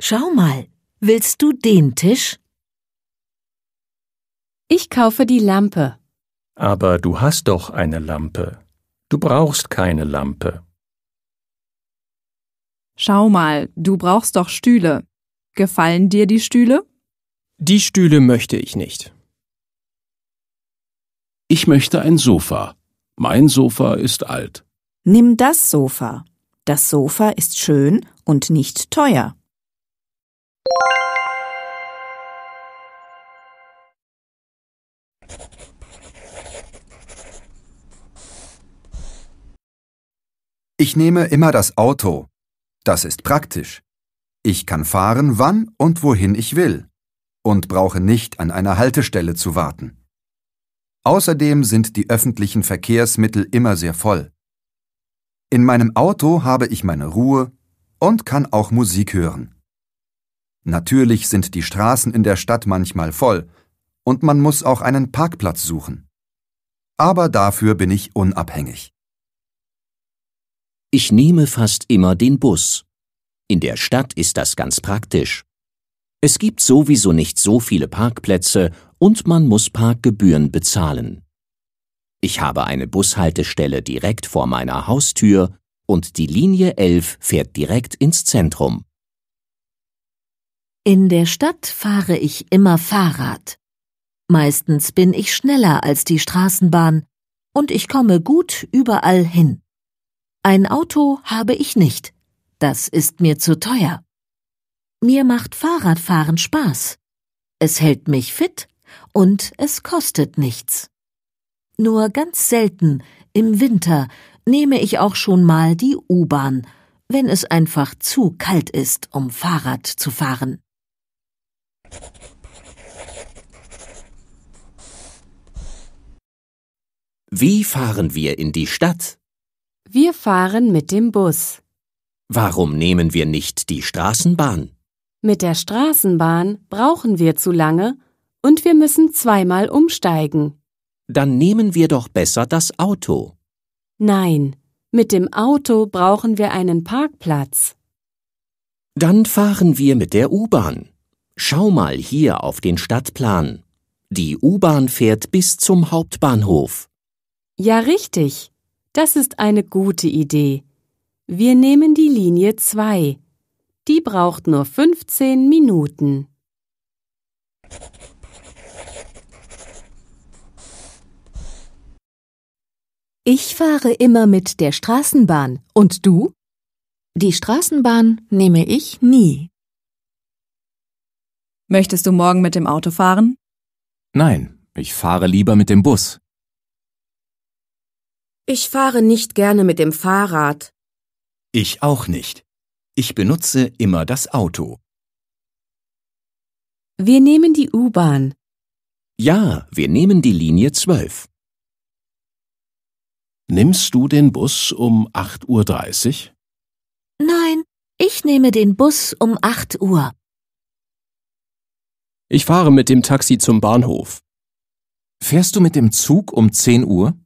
Schau mal, willst du den Tisch? Ich kaufe die Lampe. Aber du hast doch eine Lampe. Du brauchst keine Lampe. Schau mal, du brauchst doch Stühle. Gefallen dir die Stühle? Die Stühle möchte ich nicht. Ich möchte ein Sofa. Mein Sofa ist alt. Nimm das Sofa. Das Sofa ist schön und nicht teuer. Ich nehme immer das Auto. Das ist praktisch. Ich kann fahren, wann und wohin ich will und brauche nicht an einer Haltestelle zu warten. Außerdem sind die öffentlichen Verkehrsmittel immer sehr voll. In meinem Auto habe ich meine Ruhe und kann auch Musik hören. Natürlich sind die Straßen in der Stadt manchmal voll und man muss auch einen Parkplatz suchen. Aber dafür bin ich unabhängig. Ich nehme fast immer den Bus. In der Stadt ist das ganz praktisch. Es gibt sowieso nicht so viele Parkplätze und man muss Parkgebühren bezahlen. Ich habe eine Bushaltestelle direkt vor meiner Haustür und die Linie 11 fährt direkt ins Zentrum. In der Stadt fahre ich immer Fahrrad. Meistens bin ich schneller als die Straßenbahn und ich komme gut überall hin. Ein Auto habe ich nicht. Das ist mir zu teuer. Mir macht Fahrradfahren Spaß. Es hält mich fit und es kostet nichts. Nur ganz selten, im Winter, nehme ich auch schon mal die U-Bahn, wenn es einfach zu kalt ist, um Fahrrad zu fahren. Wie fahren wir in die Stadt? Wir fahren mit dem Bus. Warum nehmen wir nicht die Straßenbahn? Mit der Straßenbahn brauchen wir zu lange und wir müssen zweimal umsteigen. Dann nehmen wir doch besser das Auto. Nein, mit dem Auto brauchen wir einen Parkplatz. Dann fahren wir mit der U-Bahn. Schau mal hier auf den Stadtplan. Die U-Bahn fährt bis zum Hauptbahnhof. Ja, richtig. Das ist eine gute Idee. Wir nehmen die Linie 2. Die braucht nur 15 Minuten. Ich fahre immer mit der Straßenbahn. Und du? Die Straßenbahn nehme ich nie. Möchtest du morgen mit dem Auto fahren? Nein, ich fahre lieber mit dem Bus. Ich fahre nicht gerne mit dem Fahrrad. Ich auch nicht. Ich benutze immer das Auto. Wir nehmen die U-Bahn. Ja, wir nehmen die Linie 12. Nimmst du den Bus um 8.30 Uhr? Nein, ich nehme den Bus um 8 Uhr. Ich fahre mit dem Taxi zum Bahnhof. Fährst du mit dem Zug um 10 Uhr?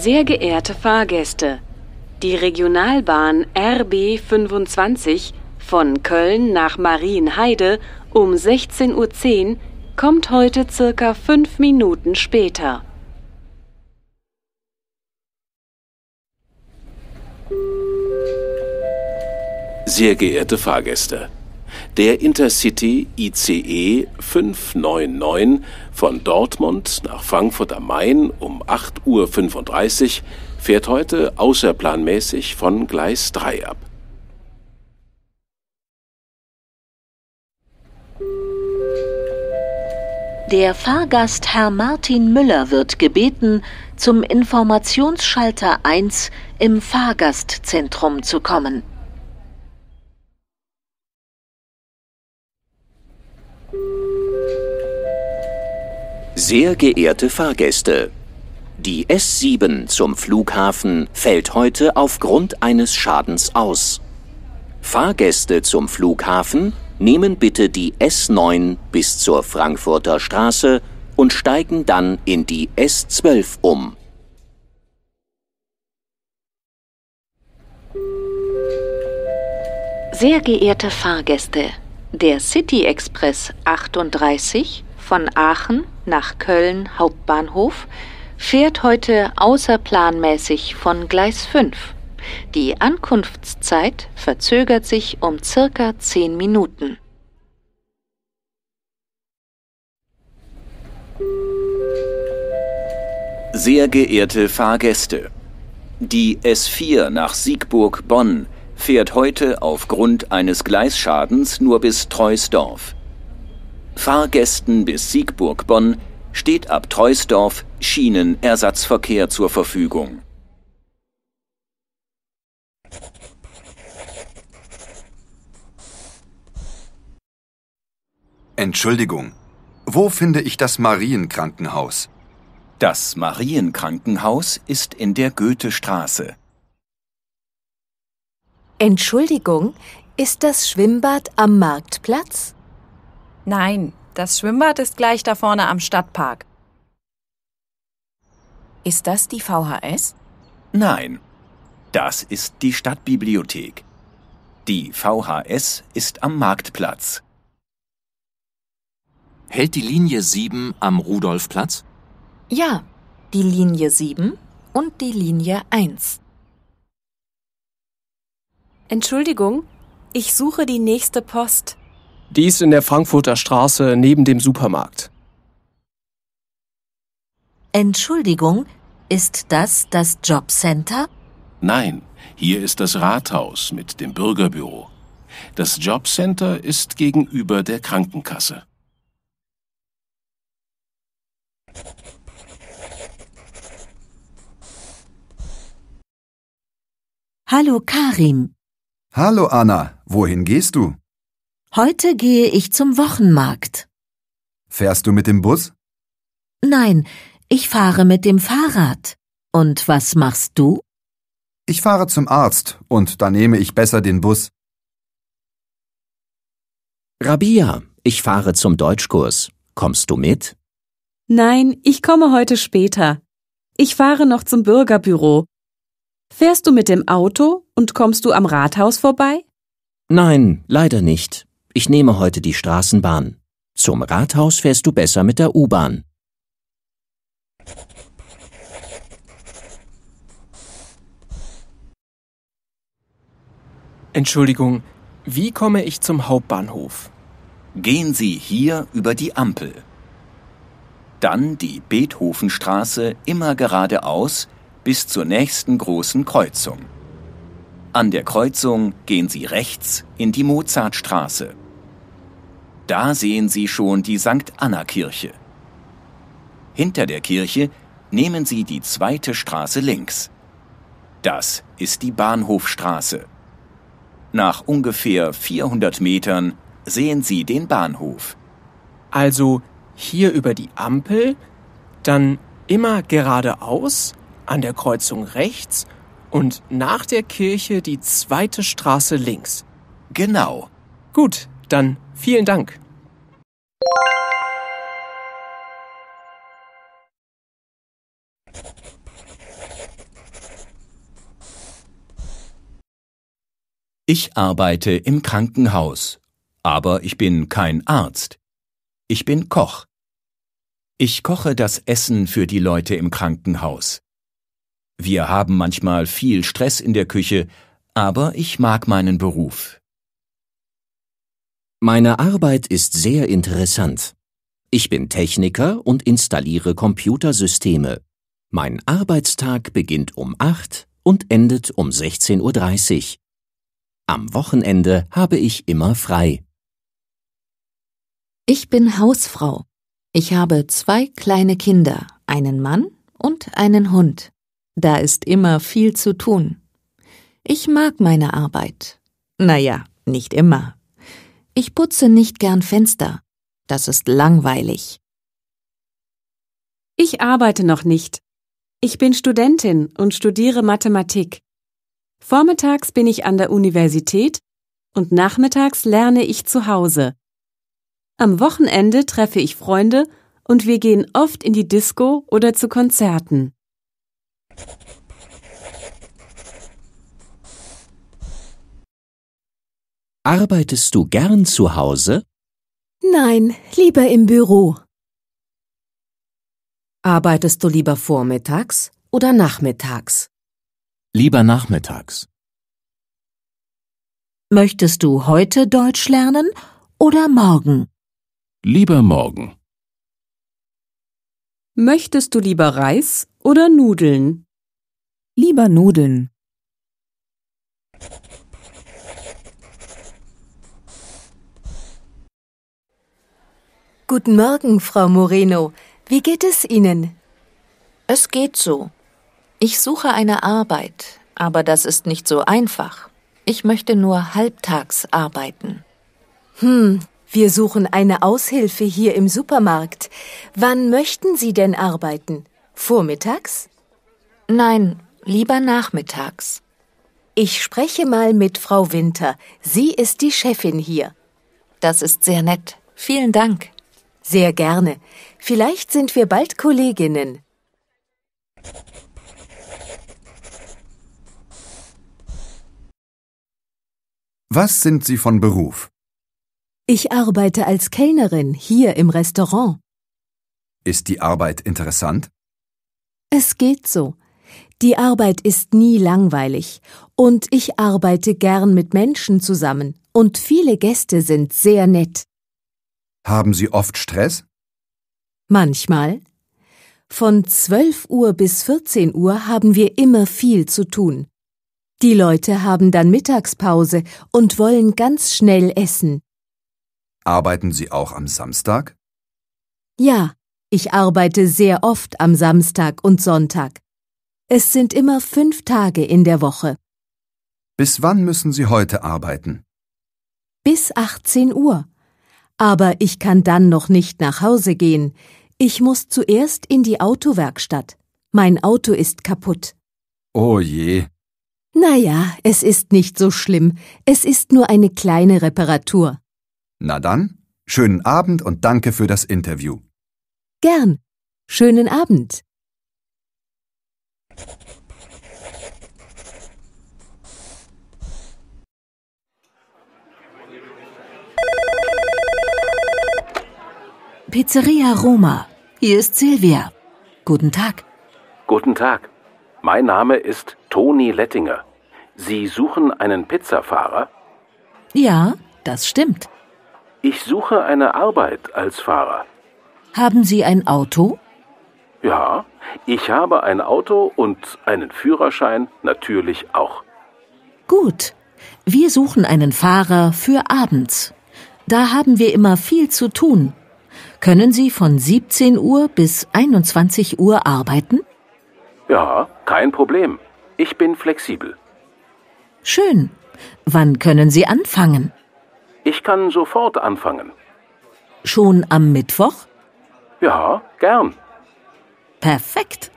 Sehr geehrte Fahrgäste, die Regionalbahn RB 25 von Köln nach Marienheide um 16.10 Uhr kommt heute circa fünf Minuten später. Sehr geehrte Fahrgäste, der Intercity ICE 599 von Dortmund nach Frankfurt am Main um 8.35 Uhr fährt heute außerplanmäßig von Gleis 3 ab. Der Fahrgast Herr Martin Müller wird gebeten, zum Informationsschalter 1 im Fahrgastzentrum zu kommen. Sehr geehrte Fahrgäste, die S7 zum Flughafen fällt heute aufgrund eines Schadens aus. Fahrgäste zum Flughafen nehmen bitte die S9 bis zur Frankfurter Straße und steigen dann in die S12 um. Sehr geehrte Fahrgäste, der City Express 38 von Aachen nach Köln Hauptbahnhof fährt heute außerplanmäßig von Gleis 5. Die Ankunftszeit verzögert sich um circa 10 Minuten. Sehr geehrte Fahrgäste, die S4 nach Siegburg Bonn fährt heute aufgrund eines Gleisschadens nur bis Treusdorf. Fahrgästen bis Siegburg-Bonn steht ab Treusdorf Schienenersatzverkehr zur Verfügung. Entschuldigung, wo finde ich das Marienkrankenhaus? Das Marienkrankenhaus ist in der Goethestraße. Entschuldigung, ist das Schwimmbad am Marktplatz? Nein, das Schwimmbad ist gleich da vorne am Stadtpark. Ist das die VHS? Nein, das ist die Stadtbibliothek. Die VHS ist am Marktplatz. Hält die Linie 7 am Rudolfplatz? Ja, die Linie 7 und die Linie 1. Entschuldigung, ich suche die nächste Post. Dies in der Frankfurter Straße neben dem Supermarkt. Entschuldigung, ist das das Jobcenter? Nein, hier ist das Rathaus mit dem Bürgerbüro. Das Jobcenter ist gegenüber der Krankenkasse. Hallo Karim. Hallo Anna, wohin gehst du? Heute gehe ich zum Wochenmarkt. Fährst du mit dem Bus? Nein, ich fahre mit dem Fahrrad. Und was machst du? Ich fahre zum Arzt und da nehme ich besser den Bus. Rabia, ich fahre zum Deutschkurs. Kommst du mit? Nein, ich komme heute später. Ich fahre noch zum Bürgerbüro. Fährst du mit dem Auto und kommst du am Rathaus vorbei? Nein, leider nicht. Ich nehme heute die Straßenbahn. Zum Rathaus fährst du besser mit der U-Bahn. Entschuldigung, wie komme ich zum Hauptbahnhof? Gehen Sie hier über die Ampel. Dann die Beethovenstraße immer geradeaus bis zur nächsten großen Kreuzung. An der Kreuzung gehen Sie rechts in die Mozartstraße. Da sehen Sie schon die St. Anna-Kirche. Hinter der Kirche nehmen Sie die zweite Straße links. Das ist die Bahnhofstraße. Nach ungefähr 400 Metern sehen Sie den Bahnhof. Also hier über die Ampel, dann immer geradeaus, an der Kreuzung rechts und nach der Kirche die zweite Straße links. Genau. Gut, dann Vielen Dank. Ich arbeite im Krankenhaus, aber ich bin kein Arzt. Ich bin Koch. Ich koche das Essen für die Leute im Krankenhaus. Wir haben manchmal viel Stress in der Küche, aber ich mag meinen Beruf. Meine Arbeit ist sehr interessant. Ich bin Techniker und installiere Computersysteme. Mein Arbeitstag beginnt um 8 und endet um 16.30 Uhr. Am Wochenende habe ich immer frei. Ich bin Hausfrau. Ich habe zwei kleine Kinder, einen Mann und einen Hund. Da ist immer viel zu tun. Ich mag meine Arbeit. Naja, nicht immer. Ich putze nicht gern Fenster. Das ist langweilig. Ich arbeite noch nicht. Ich bin Studentin und studiere Mathematik. Vormittags bin ich an der Universität und nachmittags lerne ich zu Hause. Am Wochenende treffe ich Freunde und wir gehen oft in die Disco oder zu Konzerten. Arbeitest du gern zu Hause? Nein, lieber im Büro. Arbeitest du lieber vormittags oder nachmittags? Lieber nachmittags. Möchtest du heute Deutsch lernen oder morgen? Lieber morgen. Möchtest du lieber Reis oder Nudeln? Lieber Nudeln. Guten Morgen, Frau Moreno. Wie geht es Ihnen? Es geht so. Ich suche eine Arbeit, aber das ist nicht so einfach. Ich möchte nur halbtags arbeiten. Hm, wir suchen eine Aushilfe hier im Supermarkt. Wann möchten Sie denn arbeiten? Vormittags? Nein, lieber nachmittags. Ich spreche mal mit Frau Winter. Sie ist die Chefin hier. Das ist sehr nett. Vielen Dank. Sehr gerne. Vielleicht sind wir bald Kolleginnen. Was sind Sie von Beruf? Ich arbeite als Kellnerin hier im Restaurant. Ist die Arbeit interessant? Es geht so. Die Arbeit ist nie langweilig und ich arbeite gern mit Menschen zusammen und viele Gäste sind sehr nett. Haben Sie oft Stress? Manchmal. Von 12 Uhr bis 14 Uhr haben wir immer viel zu tun. Die Leute haben dann Mittagspause und wollen ganz schnell essen. Arbeiten Sie auch am Samstag? Ja, ich arbeite sehr oft am Samstag und Sonntag. Es sind immer fünf Tage in der Woche. Bis wann müssen Sie heute arbeiten? Bis 18 Uhr. Aber ich kann dann noch nicht nach Hause gehen. Ich muss zuerst in die Autowerkstatt. Mein Auto ist kaputt. Oh je. Naja, es ist nicht so schlimm. Es ist nur eine kleine Reparatur. Na dann, schönen Abend und danke für das Interview. Gern. Schönen Abend. Pizzeria Roma. Hier ist Silvia. Guten Tag. Guten Tag. Mein Name ist Toni Lettinger. Sie suchen einen Pizzafahrer? Ja, das stimmt. Ich suche eine Arbeit als Fahrer. Haben Sie ein Auto? Ja, ich habe ein Auto und einen Führerschein natürlich auch. Gut. Wir suchen einen Fahrer für abends. Da haben wir immer viel zu tun können Sie von 17 Uhr bis 21 Uhr arbeiten? Ja, kein Problem. Ich bin flexibel. Schön. Wann können Sie anfangen? Ich kann sofort anfangen. Schon am Mittwoch? Ja, gern. Perfekt.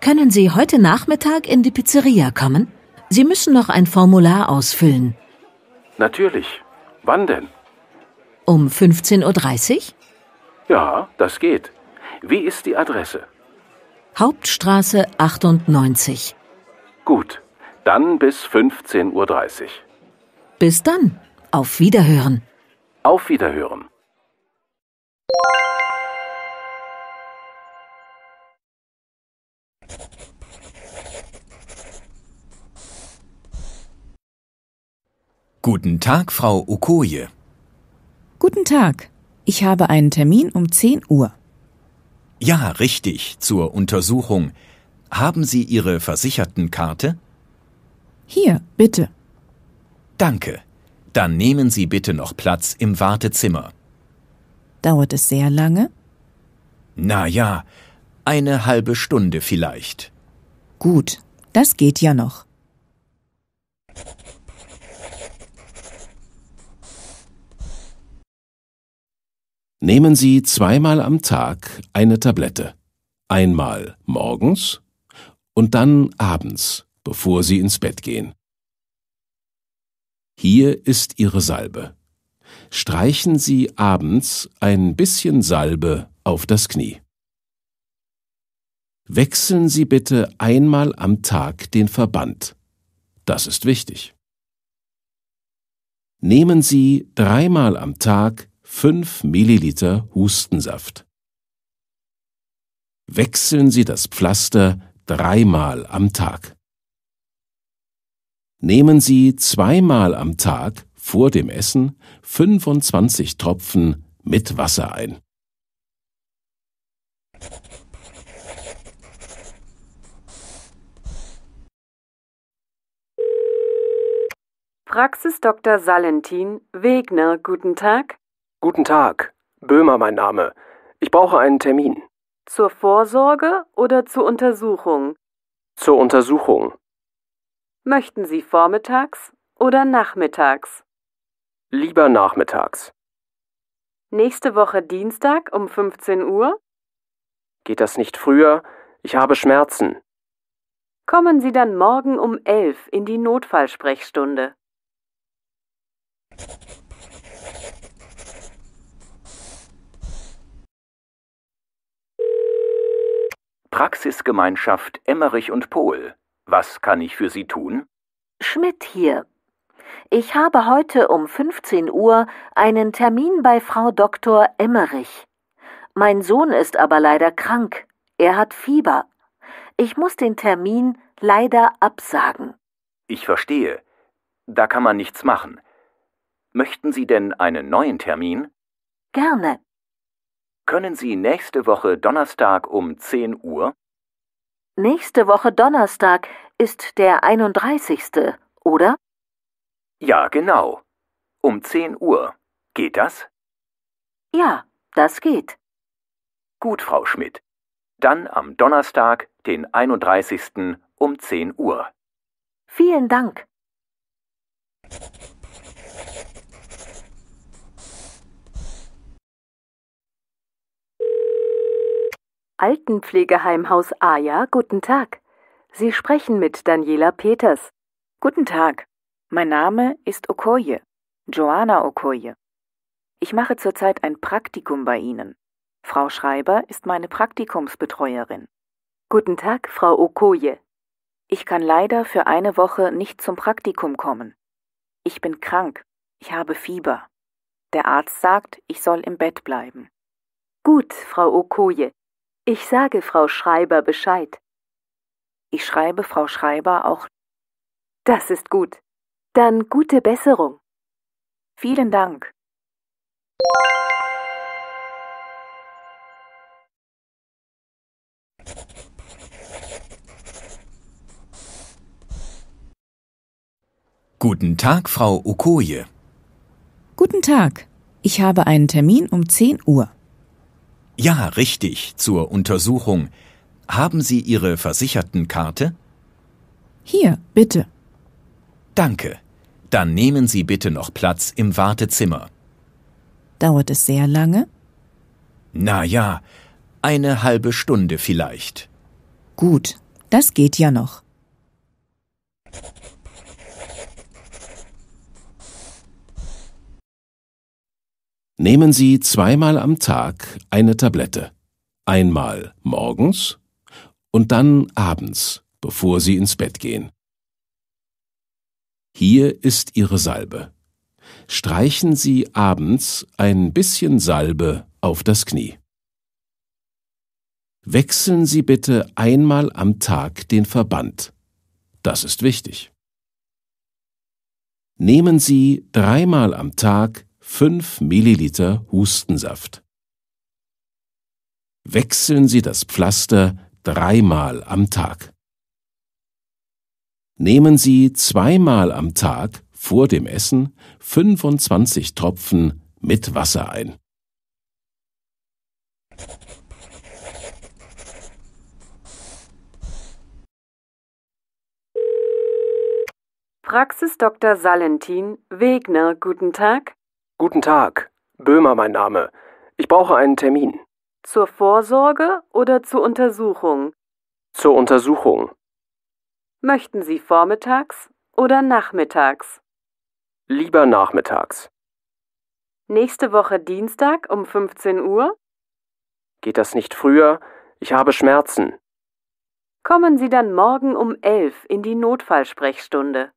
Können Sie heute Nachmittag in die Pizzeria kommen? Sie müssen noch ein Formular ausfüllen. Natürlich. Wann denn? Um 15.30 Uhr? Ja, das geht. Wie ist die Adresse? Hauptstraße 98. Gut, dann bis 15.30 Uhr. Bis dann. Auf Wiederhören. Auf Wiederhören. Guten Tag, Frau Okoye. Guten Tag. Ich habe einen Termin um 10 Uhr. Ja, richtig, zur Untersuchung. Haben Sie Ihre Versichertenkarte? Hier, bitte. Danke. Dann nehmen Sie bitte noch Platz im Wartezimmer. Dauert es sehr lange? Na ja, eine halbe Stunde vielleicht. Gut, das geht ja noch. Nehmen Sie zweimal am Tag eine Tablette. Einmal morgens und dann abends, bevor Sie ins Bett gehen. Hier ist Ihre Salbe. Streichen Sie abends ein bisschen Salbe auf das Knie. Wechseln Sie bitte einmal am Tag den Verband. Das ist wichtig. Nehmen Sie dreimal am Tag 5 Milliliter Hustensaft. Wechseln Sie das Pflaster dreimal am Tag. Nehmen Sie zweimal am Tag vor dem Essen 25 Tropfen mit Wasser ein. Praxis Dr. Salentin Wegner, guten Tag. Guten Tag, Böhmer mein Name. Ich brauche einen Termin. Zur Vorsorge oder zur Untersuchung? Zur Untersuchung. Möchten Sie vormittags oder nachmittags? Lieber nachmittags. Nächste Woche Dienstag um 15 Uhr? Geht das nicht früher? Ich habe Schmerzen. Kommen Sie dann morgen um 11 in die Notfallsprechstunde. Praxisgemeinschaft Emmerich und Pohl. Was kann ich für Sie tun? Schmidt hier. Ich habe heute um 15 Uhr einen Termin bei Frau Dr. Emmerich. Mein Sohn ist aber leider krank. Er hat Fieber. Ich muss den Termin leider absagen. Ich verstehe. Da kann man nichts machen. Möchten Sie denn einen neuen Termin? Gerne. Können Sie nächste Woche Donnerstag um 10 Uhr? Nächste Woche Donnerstag ist der 31. oder? Ja, genau. Um 10 Uhr. Geht das? Ja, das geht. Gut, Frau Schmidt. Dann am Donnerstag, den 31. um 10 Uhr. Vielen Dank. Altenpflegeheimhaus Aja, guten Tag. Sie sprechen mit Daniela Peters. Guten Tag. Mein Name ist Okoye, Joanna Okoye. Ich mache zurzeit ein Praktikum bei Ihnen. Frau Schreiber ist meine Praktikumsbetreuerin. Guten Tag, Frau Okoye. Ich kann leider für eine Woche nicht zum Praktikum kommen. Ich bin krank. Ich habe Fieber. Der Arzt sagt, ich soll im Bett bleiben. Gut, Frau Okoye. Ich sage Frau Schreiber Bescheid. Ich schreibe Frau Schreiber auch. Das ist gut. Dann gute Besserung. Vielen Dank. Guten Tag, Frau Okoye. Guten Tag. Ich habe einen Termin um 10 Uhr. Ja, richtig, zur Untersuchung. Haben Sie Ihre Versichertenkarte? Hier, bitte. Danke. Dann nehmen Sie bitte noch Platz im Wartezimmer. Dauert es sehr lange? Na ja, eine halbe Stunde vielleicht. Gut, das geht ja noch. Nehmen Sie zweimal am Tag eine Tablette. Einmal morgens und dann abends, bevor Sie ins Bett gehen. Hier ist Ihre Salbe. Streichen Sie abends ein bisschen Salbe auf das Knie. Wechseln Sie bitte einmal am Tag den Verband. Das ist wichtig. Nehmen Sie dreimal am Tag 5 Milliliter Hustensaft. Wechseln Sie das Pflaster dreimal am Tag. Nehmen Sie zweimal am Tag vor dem Essen 25 Tropfen mit Wasser ein. Praxis Dr. Salentin Wegner, guten Tag. Guten Tag, Böhmer mein Name. Ich brauche einen Termin. Zur Vorsorge oder zur Untersuchung? Zur Untersuchung. Möchten Sie vormittags oder nachmittags? Lieber nachmittags. Nächste Woche Dienstag um 15 Uhr? Geht das nicht früher? Ich habe Schmerzen. Kommen Sie dann morgen um 11 in die Notfallsprechstunde.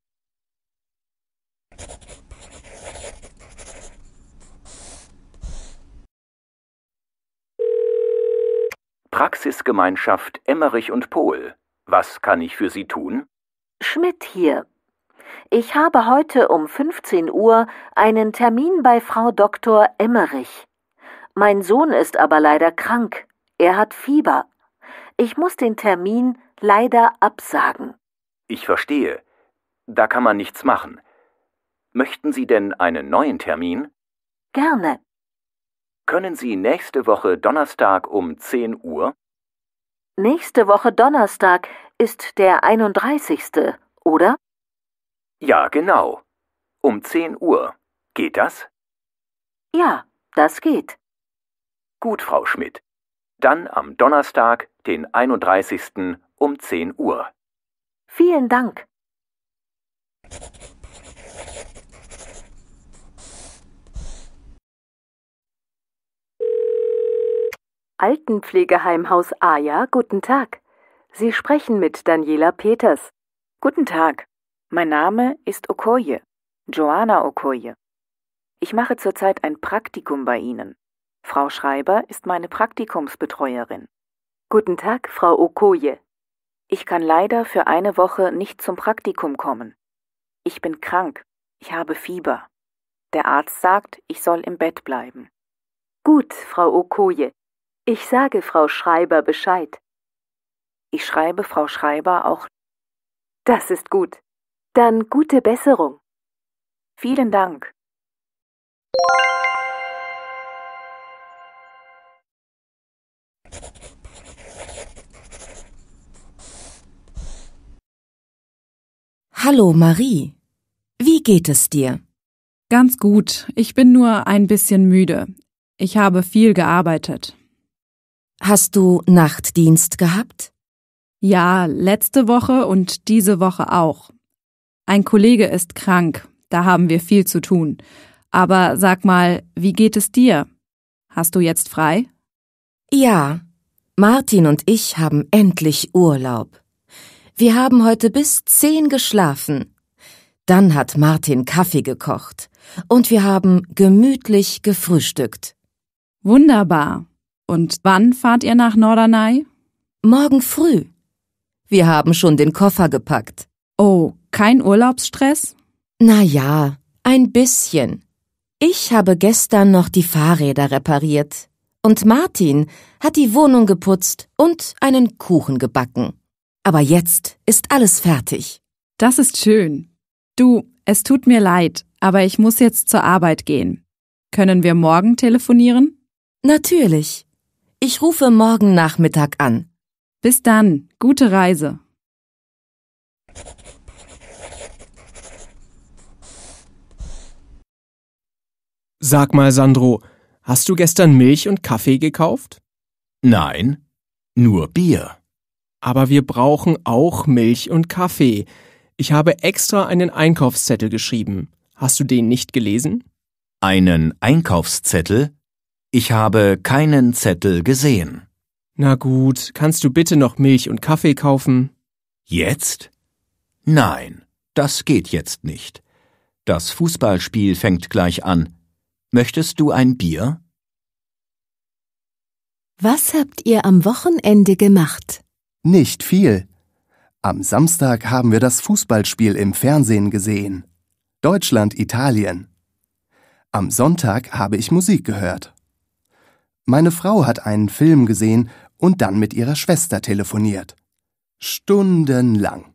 Praxisgemeinschaft Emmerich und Pohl. Was kann ich für Sie tun? Schmidt hier. Ich habe heute um 15 Uhr einen Termin bei Frau Dr. Emmerich. Mein Sohn ist aber leider krank. Er hat Fieber. Ich muss den Termin leider absagen. Ich verstehe. Da kann man nichts machen. Möchten Sie denn einen neuen Termin? Gerne. Können Sie nächste Woche Donnerstag um 10 Uhr? Nächste Woche Donnerstag ist der 31. oder? Ja, genau. Um 10 Uhr. Geht das? Ja, das geht. Gut, Frau Schmidt. Dann am Donnerstag, den 31. um 10 Uhr. Vielen Dank. Altenpflegeheimhaus Aja, guten Tag. Sie sprechen mit Daniela Peters. Guten Tag. Mein Name ist Okoye, Joanna Okoye. Ich mache zurzeit ein Praktikum bei Ihnen. Frau Schreiber ist meine Praktikumsbetreuerin. Guten Tag, Frau Okoye. Ich kann leider für eine Woche nicht zum Praktikum kommen. Ich bin krank. Ich habe Fieber. Der Arzt sagt, ich soll im Bett bleiben. Gut, Frau Okoye. Ich sage Frau Schreiber Bescheid. Ich schreibe Frau Schreiber auch. Das ist gut. Dann gute Besserung. Vielen Dank. Hallo Marie, wie geht es dir? Ganz gut, ich bin nur ein bisschen müde. Ich habe viel gearbeitet. Hast du Nachtdienst gehabt? Ja, letzte Woche und diese Woche auch. Ein Kollege ist krank, da haben wir viel zu tun. Aber sag mal, wie geht es dir? Hast du jetzt frei? Ja, Martin und ich haben endlich Urlaub. Wir haben heute bis zehn geschlafen. Dann hat Martin Kaffee gekocht und wir haben gemütlich gefrühstückt. Wunderbar. Und wann fahrt ihr nach Norderney? Morgen früh. Wir haben schon den Koffer gepackt. Oh, kein Urlaubsstress? Na ja, ein bisschen. Ich habe gestern noch die Fahrräder repariert. Und Martin hat die Wohnung geputzt und einen Kuchen gebacken. Aber jetzt ist alles fertig. Das ist schön. Du, es tut mir leid, aber ich muss jetzt zur Arbeit gehen. Können wir morgen telefonieren? Natürlich. Ich rufe morgen Nachmittag an. Bis dann, gute Reise. Sag mal, Sandro, hast du gestern Milch und Kaffee gekauft? Nein, nur Bier. Aber wir brauchen auch Milch und Kaffee. Ich habe extra einen Einkaufszettel geschrieben. Hast du den nicht gelesen? Einen Einkaufszettel? Ich habe keinen Zettel gesehen. Na gut, kannst du bitte noch Milch und Kaffee kaufen? Jetzt? Nein, das geht jetzt nicht. Das Fußballspiel fängt gleich an. Möchtest du ein Bier? Was habt ihr am Wochenende gemacht? Nicht viel. Am Samstag haben wir das Fußballspiel im Fernsehen gesehen. Deutschland, Italien. Am Sonntag habe ich Musik gehört. Meine Frau hat einen Film gesehen und dann mit ihrer Schwester telefoniert. Stundenlang.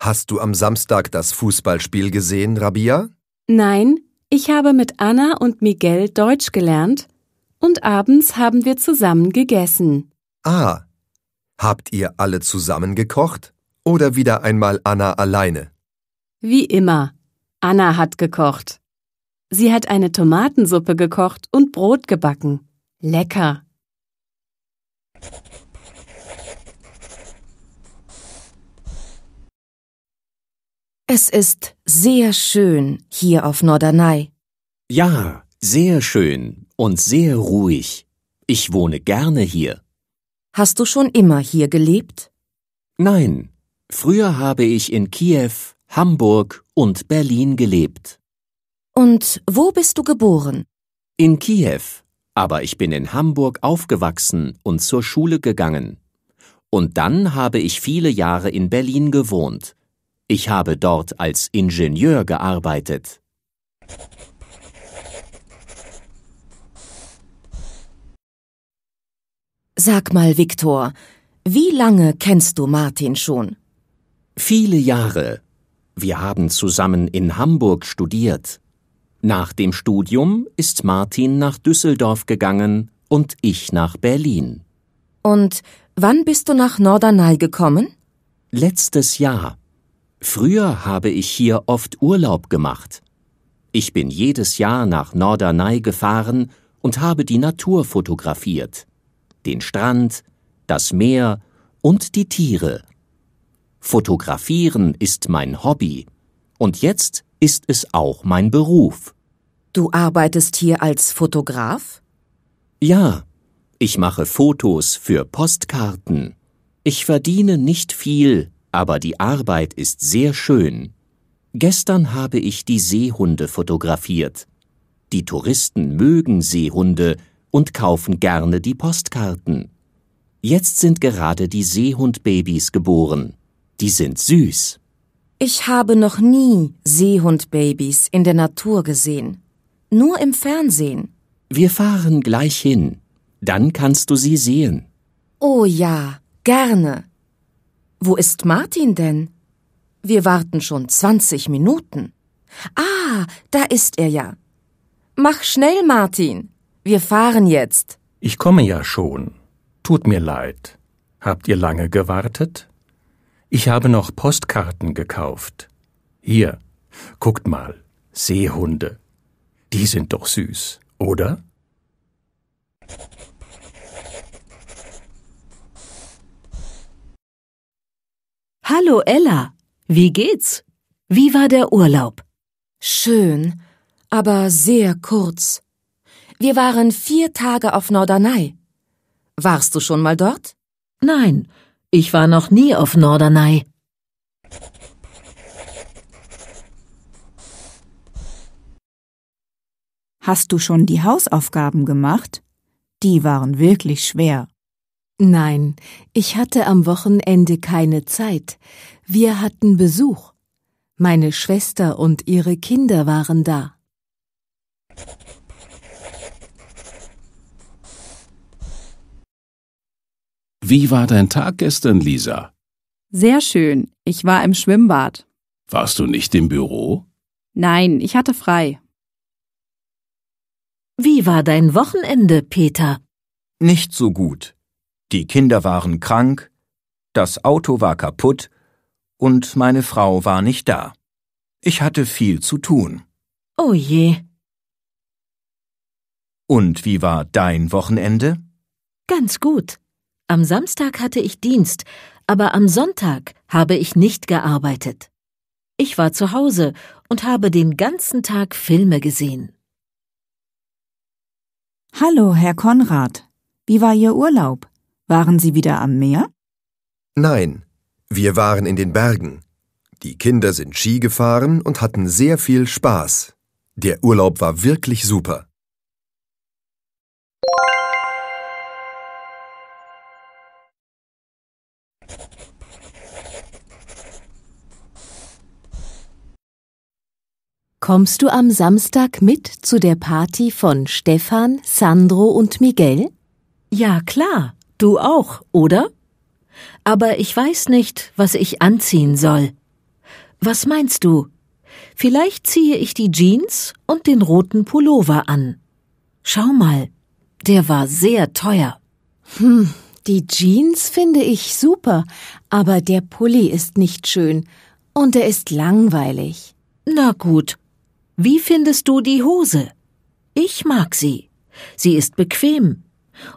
Hast du am Samstag das Fußballspiel gesehen, Rabia? Nein, ich habe mit Anna und Miguel Deutsch gelernt und abends haben wir zusammen gegessen. Ah, habt ihr alle zusammen gekocht oder wieder einmal Anna alleine? Wie immer. Anna hat gekocht. Sie hat eine Tomatensuppe gekocht und Brot gebacken. Lecker. Es ist sehr schön hier auf Norderney. Ja, sehr schön und sehr ruhig. Ich wohne gerne hier. Hast du schon immer hier gelebt? Nein. Früher habe ich in Kiew, Hamburg und Berlin gelebt. Und wo bist du geboren? In Kiew, aber ich bin in Hamburg aufgewachsen und zur Schule gegangen. Und dann habe ich viele Jahre in Berlin gewohnt. Ich habe dort als Ingenieur gearbeitet. Sag mal, Viktor, wie lange kennst du Martin schon? Viele Jahre. Wir haben zusammen in Hamburg studiert. Nach dem Studium ist Martin nach Düsseldorf gegangen und ich nach Berlin. Und wann bist du nach Norderney gekommen? Letztes Jahr. Früher habe ich hier oft Urlaub gemacht. Ich bin jedes Jahr nach Norderney gefahren und habe die Natur fotografiert. Den Strand, das Meer und die Tiere. Fotografieren ist mein Hobby. Und jetzt ist es auch mein Beruf. Du arbeitest hier als Fotograf? Ja, ich mache Fotos für Postkarten. Ich verdiene nicht viel, aber die Arbeit ist sehr schön. Gestern habe ich die Seehunde fotografiert. Die Touristen mögen Seehunde und kaufen gerne die Postkarten. Jetzt sind gerade die Seehundbabys geboren. Die sind süß. Ich habe noch nie Seehundbabys in der Natur gesehen. Nur im Fernsehen. Wir fahren gleich hin. Dann kannst du sie sehen. Oh ja, gerne. Wo ist Martin denn? Wir warten schon 20 Minuten. Ah, da ist er ja. Mach schnell, Martin. Wir fahren jetzt. Ich komme ja schon. Tut mir leid. Habt ihr lange gewartet? Ich habe noch Postkarten gekauft. Hier, guckt mal, Seehunde. Die sind doch süß, oder? Hallo Ella, wie geht's? Wie war der Urlaub? Schön, aber sehr kurz. Wir waren vier Tage auf Norderney. Warst du schon mal dort? Nein, ich war noch nie auf Norderney. Hast du schon die Hausaufgaben gemacht? Die waren wirklich schwer. Nein, ich hatte am Wochenende keine Zeit. Wir hatten Besuch. Meine Schwester und ihre Kinder waren da. Wie war dein Tag gestern, Lisa? Sehr schön. Ich war im Schwimmbad. Warst du nicht im Büro? Nein, ich hatte frei. Wie war dein Wochenende, Peter? Nicht so gut. Die Kinder waren krank, das Auto war kaputt und meine Frau war nicht da. Ich hatte viel zu tun. Oh je. Und wie war dein Wochenende? Ganz gut. Am Samstag hatte ich Dienst, aber am Sonntag habe ich nicht gearbeitet. Ich war zu Hause und habe den ganzen Tag Filme gesehen. Hallo, Herr Konrad. Wie war Ihr Urlaub? Waren Sie wieder am Meer? Nein, wir waren in den Bergen. Die Kinder sind Ski gefahren und hatten sehr viel Spaß. Der Urlaub war wirklich super. Kommst du am Samstag mit zu der Party von Stefan, Sandro und Miguel? Ja, klar. Du auch, oder? Aber ich weiß nicht, was ich anziehen soll. Was meinst du? Vielleicht ziehe ich die Jeans und den roten Pullover an. Schau mal, der war sehr teuer. Hm, die Jeans finde ich super, aber der Pulli ist nicht schön und er ist langweilig. Na gut, wie findest du die Hose? Ich mag sie. Sie ist bequem.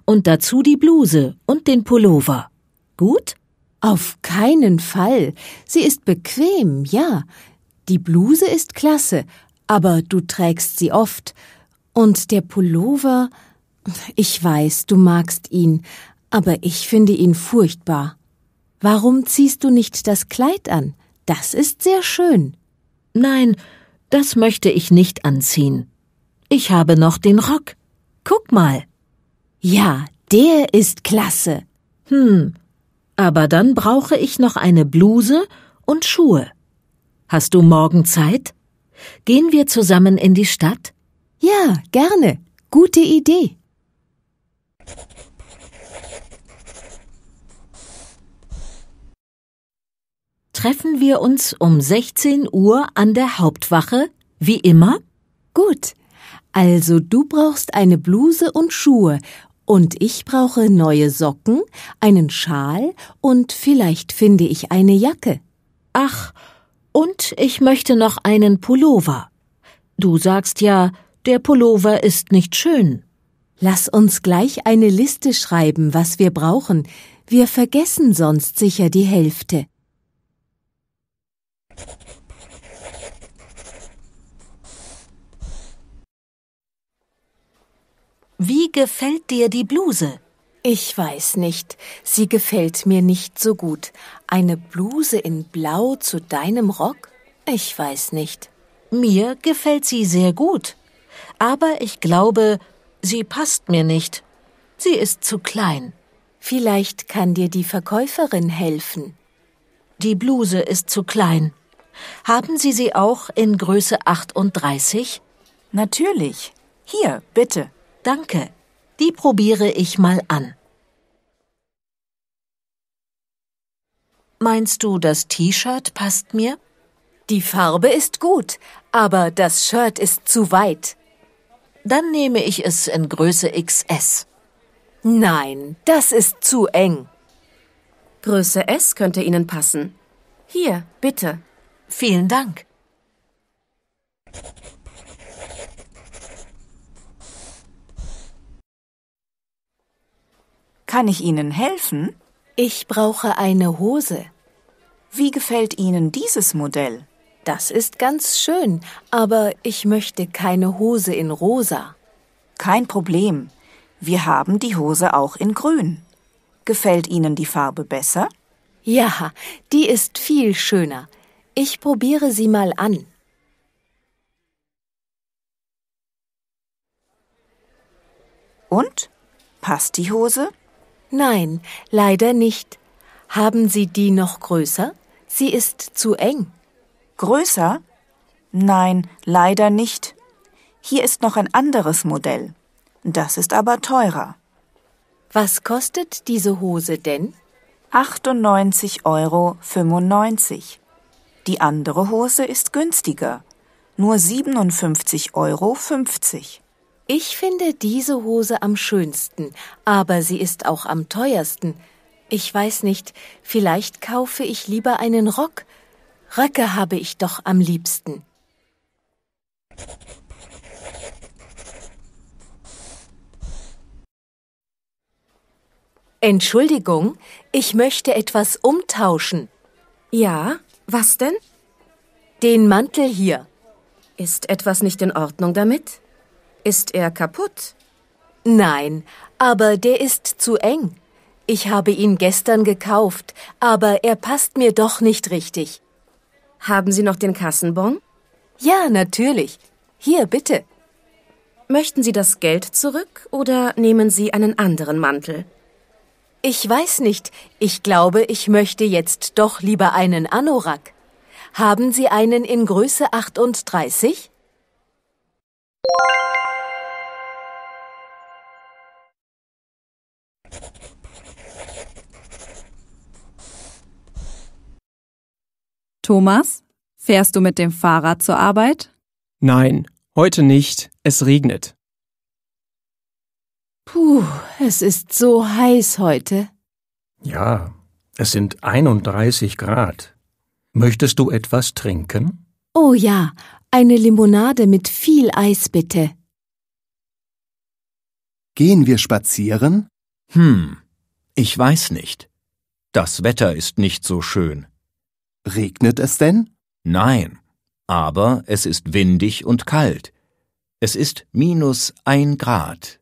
Und dazu die Bluse und den Pullover. Gut? Auf keinen Fall. Sie ist bequem, ja. Die Bluse ist klasse, aber du trägst sie oft. Und der Pullover. Ich weiß, du magst ihn, aber ich finde ihn furchtbar. Warum ziehst du nicht das Kleid an? Das ist sehr schön. Nein, das möchte ich nicht anziehen. Ich habe noch den Rock. Guck mal. Ja, der ist klasse. Hm, aber dann brauche ich noch eine Bluse und Schuhe. Hast du morgen Zeit? Gehen wir zusammen in die Stadt? Ja, gerne. Gute Idee. treffen wir uns um 16 Uhr an der Hauptwache, wie immer? Gut. Also du brauchst eine Bluse und Schuhe und ich brauche neue Socken, einen Schal und vielleicht finde ich eine Jacke. Ach, und ich möchte noch einen Pullover. Du sagst ja, der Pullover ist nicht schön. Lass uns gleich eine Liste schreiben, was wir brauchen. Wir vergessen sonst sicher die Hälfte. Wie gefällt dir die Bluse? Ich weiß nicht. Sie gefällt mir nicht so gut. Eine Bluse in Blau zu deinem Rock? Ich weiß nicht. Mir gefällt sie sehr gut. Aber ich glaube, sie passt mir nicht. Sie ist zu klein. Vielleicht kann dir die Verkäuferin helfen. Die Bluse ist zu klein. Haben Sie sie auch in Größe 38? Natürlich. Hier, bitte. Danke, die probiere ich mal an. Meinst du, das T-Shirt passt mir? Die Farbe ist gut, aber das Shirt ist zu weit. Dann nehme ich es in Größe XS. Nein, das ist zu eng. Größe S könnte Ihnen passen. Hier, bitte. Vielen Dank. Kann ich Ihnen helfen? Ich brauche eine Hose. Wie gefällt Ihnen dieses Modell? Das ist ganz schön, aber ich möchte keine Hose in Rosa. Kein Problem. Wir haben die Hose auch in Grün. Gefällt Ihnen die Farbe besser? Ja, die ist viel schöner. Ich probiere sie mal an. Und? Passt die Hose? Nein, leider nicht. Haben Sie die noch größer? Sie ist zu eng. Größer? Nein, leider nicht. Hier ist noch ein anderes Modell. Das ist aber teurer. Was kostet diese Hose denn? 98,95 Euro. Die andere Hose ist günstiger. Nur 57,50 Euro. Ich finde diese Hose am schönsten, aber sie ist auch am teuersten. Ich weiß nicht, vielleicht kaufe ich lieber einen Rock. Röcke habe ich doch am liebsten. Entschuldigung, ich möchte etwas umtauschen. Ja, was denn? Den Mantel hier. Ist etwas nicht in Ordnung damit? Ist er kaputt? Nein, aber der ist zu eng. Ich habe ihn gestern gekauft, aber er passt mir doch nicht richtig. Haben Sie noch den Kassenbon? Ja, natürlich. Hier, bitte. Möchten Sie das Geld zurück oder nehmen Sie einen anderen Mantel? Ich weiß nicht. Ich glaube, ich möchte jetzt doch lieber einen Anorak. Haben Sie einen in Größe 38? Thomas, fährst du mit dem Fahrrad zur Arbeit? Nein, heute nicht, es regnet. Puh, es ist so heiß heute. Ja, es sind 31 Grad. Möchtest du etwas trinken? Oh ja, eine Limonade mit viel Eis bitte. Gehen wir spazieren? Hm, ich weiß nicht. Das Wetter ist nicht so schön. Regnet es denn? Nein, aber es ist windig und kalt. Es ist minus ein Grad.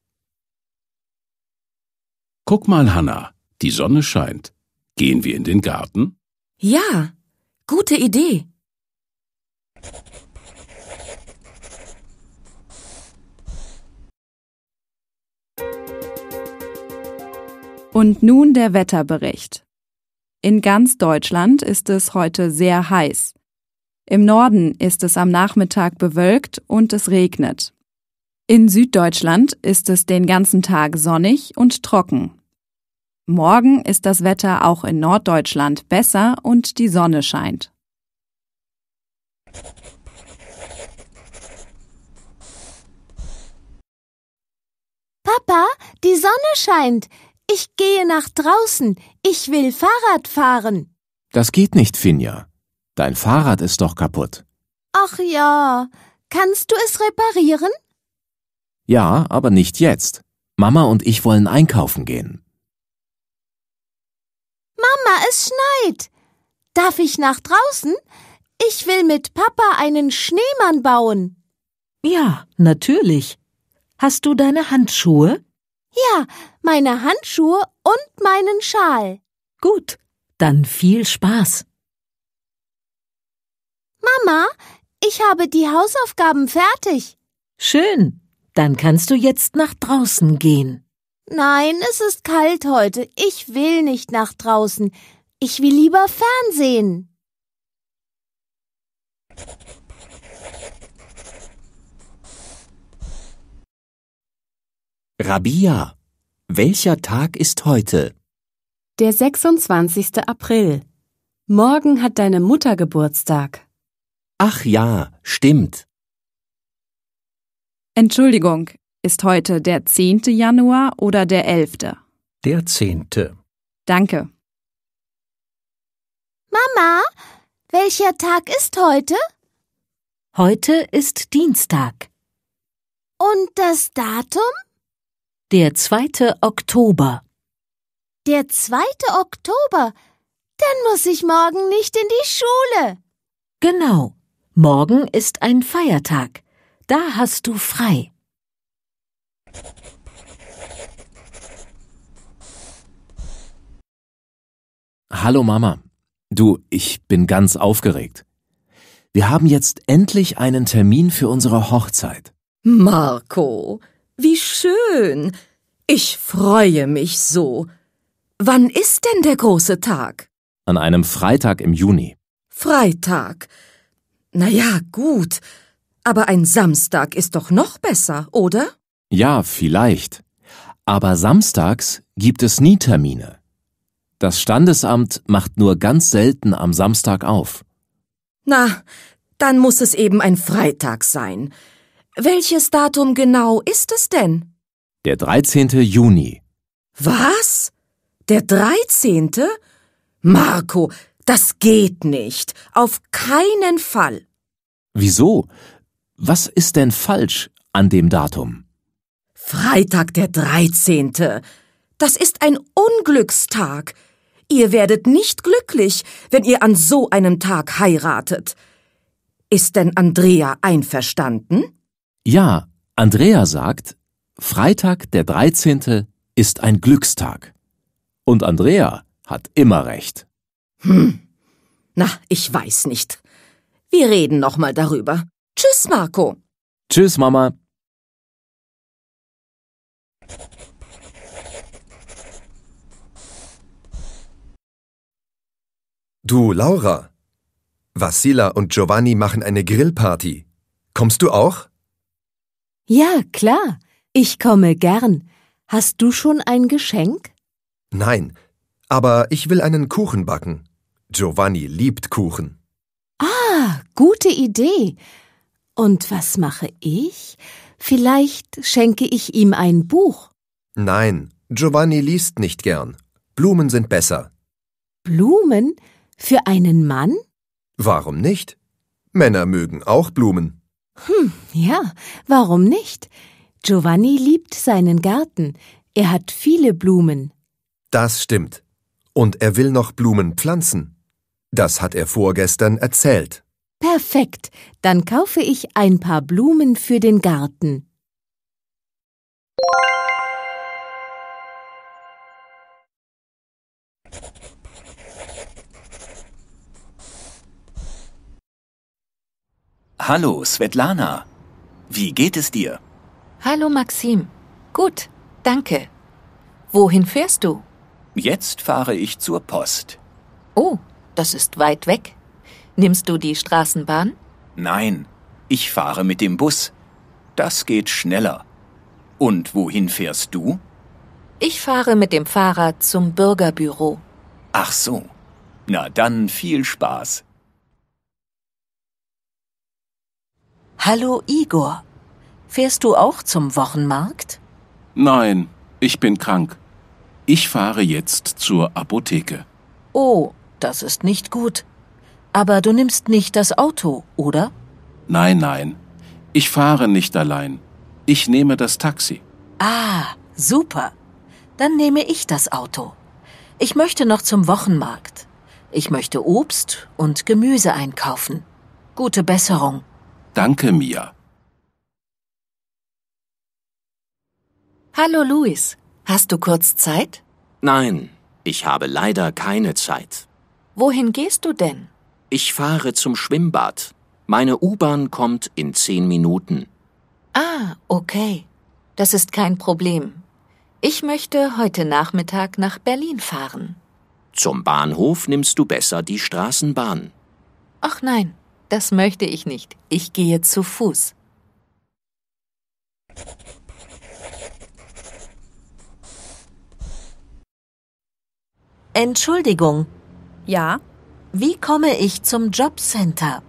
Guck mal, Hanna, die Sonne scheint. Gehen wir in den Garten? Ja, gute Idee. Und nun der Wetterbericht. In ganz Deutschland ist es heute sehr heiß. Im Norden ist es am Nachmittag bewölkt und es regnet. In Süddeutschland ist es den ganzen Tag sonnig und trocken. Morgen ist das Wetter auch in Norddeutschland besser und die Sonne scheint. Papa, die Sonne scheint. Ich gehe nach draußen. Ich will Fahrrad fahren. Das geht nicht, Finja. Dein Fahrrad ist doch kaputt. Ach ja. Kannst du es reparieren? Ja, aber nicht jetzt. Mama und ich wollen einkaufen gehen. Mama, es schneit. Darf ich nach draußen? Ich will mit Papa einen Schneemann bauen. Ja, natürlich. Hast du deine Handschuhe? Ja, meine Handschuhe und meinen Schal. Gut, dann viel Spaß. Mama, ich habe die Hausaufgaben fertig. Schön, dann kannst du jetzt nach draußen gehen. Nein, es ist kalt heute. Ich will nicht nach draußen. Ich will lieber Fernsehen. Rabia welcher Tag ist heute? Der 26. April. Morgen hat deine Mutter Geburtstag. Ach ja, stimmt. Entschuldigung, ist heute der 10. Januar oder der 11.? Der 10. Danke. Mama, welcher Tag ist heute? Heute ist Dienstag. Und das Datum? Der zweite Oktober. Der zweite Oktober. Dann muss ich morgen nicht in die Schule. Genau. Morgen ist ein Feiertag. Da hast du frei. Hallo Mama. Du, ich bin ganz aufgeregt. Wir haben jetzt endlich einen Termin für unsere Hochzeit. Marco, wie schön. Ich freue mich so. Wann ist denn der große Tag? An einem Freitag im Juni. Freitag. Na ja, gut. Aber ein Samstag ist doch noch besser, oder? Ja, vielleicht. Aber samstags gibt es nie Termine. Das Standesamt macht nur ganz selten am Samstag auf. Na, dann muss es eben ein Freitag sein. Welches Datum genau ist es denn? Der 13. Juni. Was? Der 13.? Marco, das geht nicht. Auf keinen Fall. Wieso? Was ist denn falsch an dem Datum? Freitag der 13. Das ist ein Unglückstag. Ihr werdet nicht glücklich, wenn ihr an so einem Tag heiratet. Ist denn Andrea einverstanden? Ja, Andrea sagt, Freitag der 13. ist ein Glückstag. Und Andrea hat immer recht. Hm. Na, ich weiß nicht. Wir reden noch mal darüber. Tschüss, Marco. Tschüss, Mama. Du, Laura. Vassila und Giovanni machen eine Grillparty. Kommst du auch? Ja, klar. Ich komme gern. Hast du schon ein Geschenk? Nein, aber ich will einen Kuchen backen. Giovanni liebt Kuchen. Ah, gute Idee. Und was mache ich? Vielleicht schenke ich ihm ein Buch. Nein, Giovanni liest nicht gern. Blumen sind besser. Blumen? Für einen Mann? Warum nicht? Männer mögen auch Blumen. Hm, ja, warum nicht? Giovanni liebt seinen Garten. Er hat viele Blumen. Das stimmt. Und er will noch Blumen pflanzen. Das hat er vorgestern erzählt. Perfekt. Dann kaufe ich ein paar Blumen für den Garten. Hallo, Svetlana. Wie geht es dir? Hallo, Maxim. Gut, danke. Wohin fährst du? Jetzt fahre ich zur Post. Oh, das ist weit weg. Nimmst du die Straßenbahn? Nein, ich fahre mit dem Bus. Das geht schneller. Und wohin fährst du? Ich fahre mit dem Fahrrad zum Bürgerbüro. Ach so. Na dann viel Spaß. Hallo Igor. Fährst du auch zum Wochenmarkt? Nein, ich bin krank. Ich fahre jetzt zur Apotheke. Oh, das ist nicht gut. Aber du nimmst nicht das Auto, oder? Nein, nein. Ich fahre nicht allein. Ich nehme das Taxi. Ah, super. Dann nehme ich das Auto. Ich möchte noch zum Wochenmarkt. Ich möchte Obst und Gemüse einkaufen. Gute Besserung. Danke, Mia. Hallo, Luis. Hast du kurz Zeit? Nein, ich habe leider keine Zeit. Wohin gehst du denn? Ich fahre zum Schwimmbad. Meine U-Bahn kommt in zehn Minuten. Ah, okay. Das ist kein Problem. Ich möchte heute Nachmittag nach Berlin fahren. Zum Bahnhof nimmst du besser die Straßenbahn. Ach nein, das möchte ich nicht. Ich gehe zu Fuß. Entschuldigung. Ja? Wie komme ich zum Jobcenter?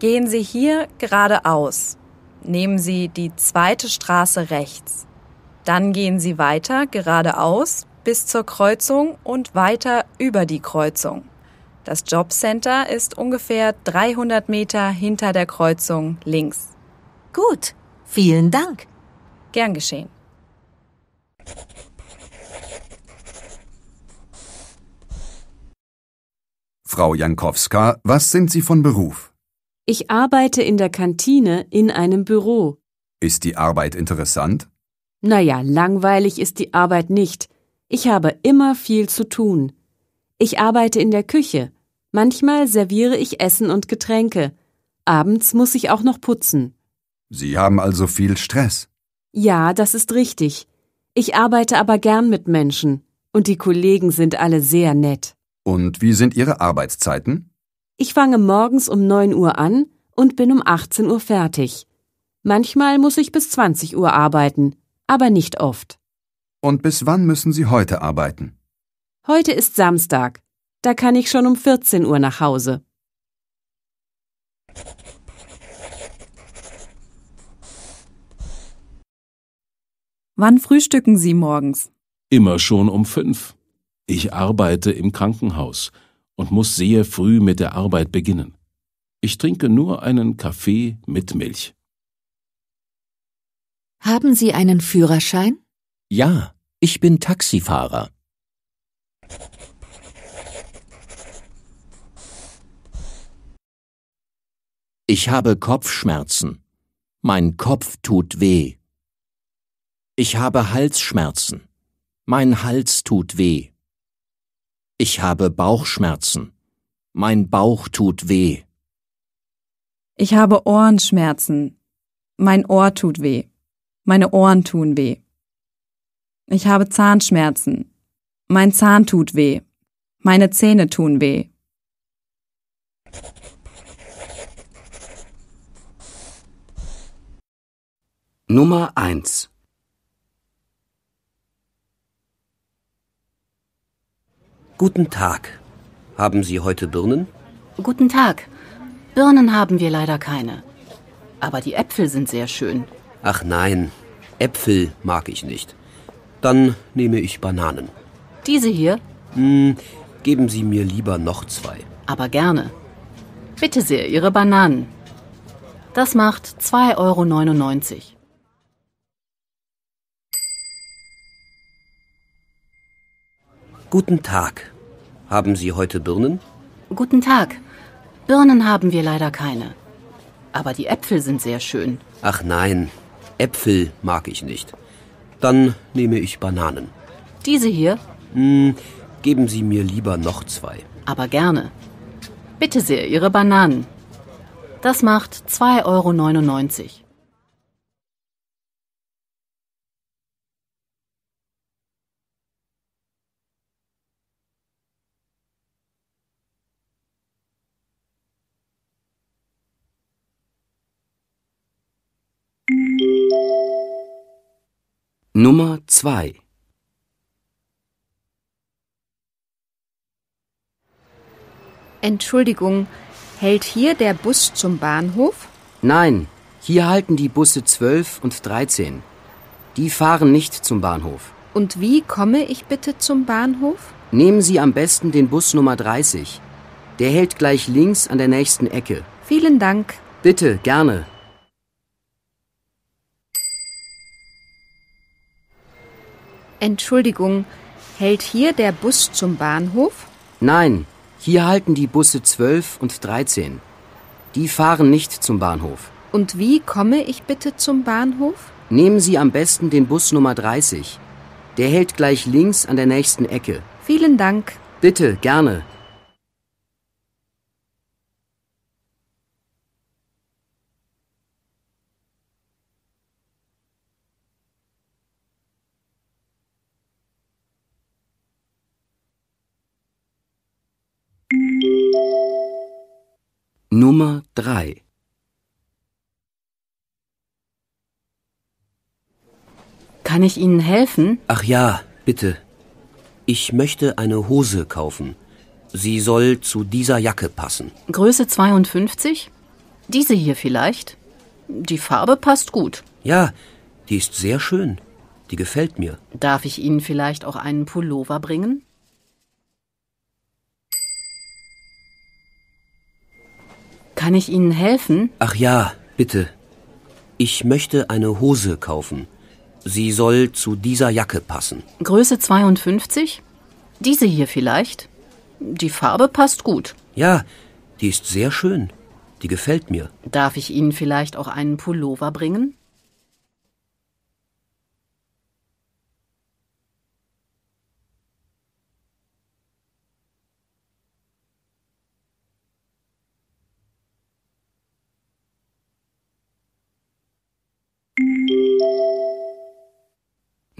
Gehen Sie hier geradeaus. Nehmen Sie die zweite Straße rechts. Dann gehen Sie weiter geradeaus bis zur Kreuzung und weiter über die Kreuzung. Das Jobcenter ist ungefähr 300 Meter hinter der Kreuzung links. Gut, vielen Dank. Gern geschehen. Frau Jankowska, was sind Sie von Beruf? Ich arbeite in der Kantine in einem Büro. Ist die Arbeit interessant? Naja, langweilig ist die Arbeit nicht. Ich habe immer viel zu tun. Ich arbeite in der Küche. Manchmal serviere ich Essen und Getränke. Abends muss ich auch noch putzen. Sie haben also viel Stress. Ja, das ist richtig. Ich arbeite aber gern mit Menschen. Und die Kollegen sind alle sehr nett. Und wie sind Ihre Arbeitszeiten? Ich fange morgens um 9 Uhr an und bin um 18 Uhr fertig. Manchmal muss ich bis 20 Uhr arbeiten, aber nicht oft. Und bis wann müssen Sie heute arbeiten? Heute ist Samstag. Da kann ich schon um 14 Uhr nach Hause. Wann frühstücken Sie morgens? Immer schon um fünf. Ich arbeite im Krankenhaus und muss sehr früh mit der Arbeit beginnen. Ich trinke nur einen Kaffee mit Milch. Haben Sie einen Führerschein? Ja, ich bin Taxifahrer. Ich habe Kopfschmerzen. Mein Kopf tut weh. Ich habe Halsschmerzen. Mein Hals tut weh. Ich habe Bauchschmerzen. Mein Bauch tut weh. Ich habe Ohrenschmerzen. Mein Ohr tut weh. Meine Ohren tun weh. Ich habe Zahnschmerzen. Mein Zahn tut weh. Meine Zähne tun weh. Nummer 1 Guten Tag. Haben Sie heute Birnen? Guten Tag. Birnen haben wir leider keine. Aber die Äpfel sind sehr schön. Ach nein, Äpfel mag ich nicht. Dann nehme ich Bananen. Diese hier? Hm, geben Sie mir lieber noch zwei. Aber gerne. Bitte sehr, Ihre Bananen. Das macht 2,99 Euro. Guten Tag. Haben Sie heute Birnen? Guten Tag. Birnen haben wir leider keine. Aber die Äpfel sind sehr schön. Ach nein, Äpfel mag ich nicht. Dann nehme ich Bananen. Diese hier? Hm, geben Sie mir lieber noch zwei. Aber gerne. Bitte sehr, Ihre Bananen. Das macht 2,99 Euro. Nummer 2 Entschuldigung, hält hier der Bus zum Bahnhof? Nein, hier halten die Busse 12 und 13. Die fahren nicht zum Bahnhof. Und wie komme ich bitte zum Bahnhof? Nehmen Sie am besten den Bus Nummer 30. Der hält gleich links an der nächsten Ecke. Vielen Dank. Bitte, gerne. Entschuldigung, hält hier der Bus zum Bahnhof? Nein, hier halten die Busse 12 und 13. Die fahren nicht zum Bahnhof. Und wie komme ich bitte zum Bahnhof? Nehmen Sie am besten den Bus Nummer 30. Der hält gleich links an der nächsten Ecke. Vielen Dank. Bitte, gerne. drei. Kann ich Ihnen helfen? Ach ja, bitte. Ich möchte eine Hose kaufen. Sie soll zu dieser Jacke passen. Größe 52? Diese hier vielleicht? Die Farbe passt gut. Ja, die ist sehr schön. Die gefällt mir. Darf ich Ihnen vielleicht auch einen Pullover bringen? Kann ich Ihnen helfen? Ach ja, bitte. Ich möchte eine Hose kaufen. Sie soll zu dieser Jacke passen. Größe 52? Diese hier vielleicht? Die Farbe passt gut. Ja, die ist sehr schön. Die gefällt mir. Darf ich Ihnen vielleicht auch einen Pullover bringen?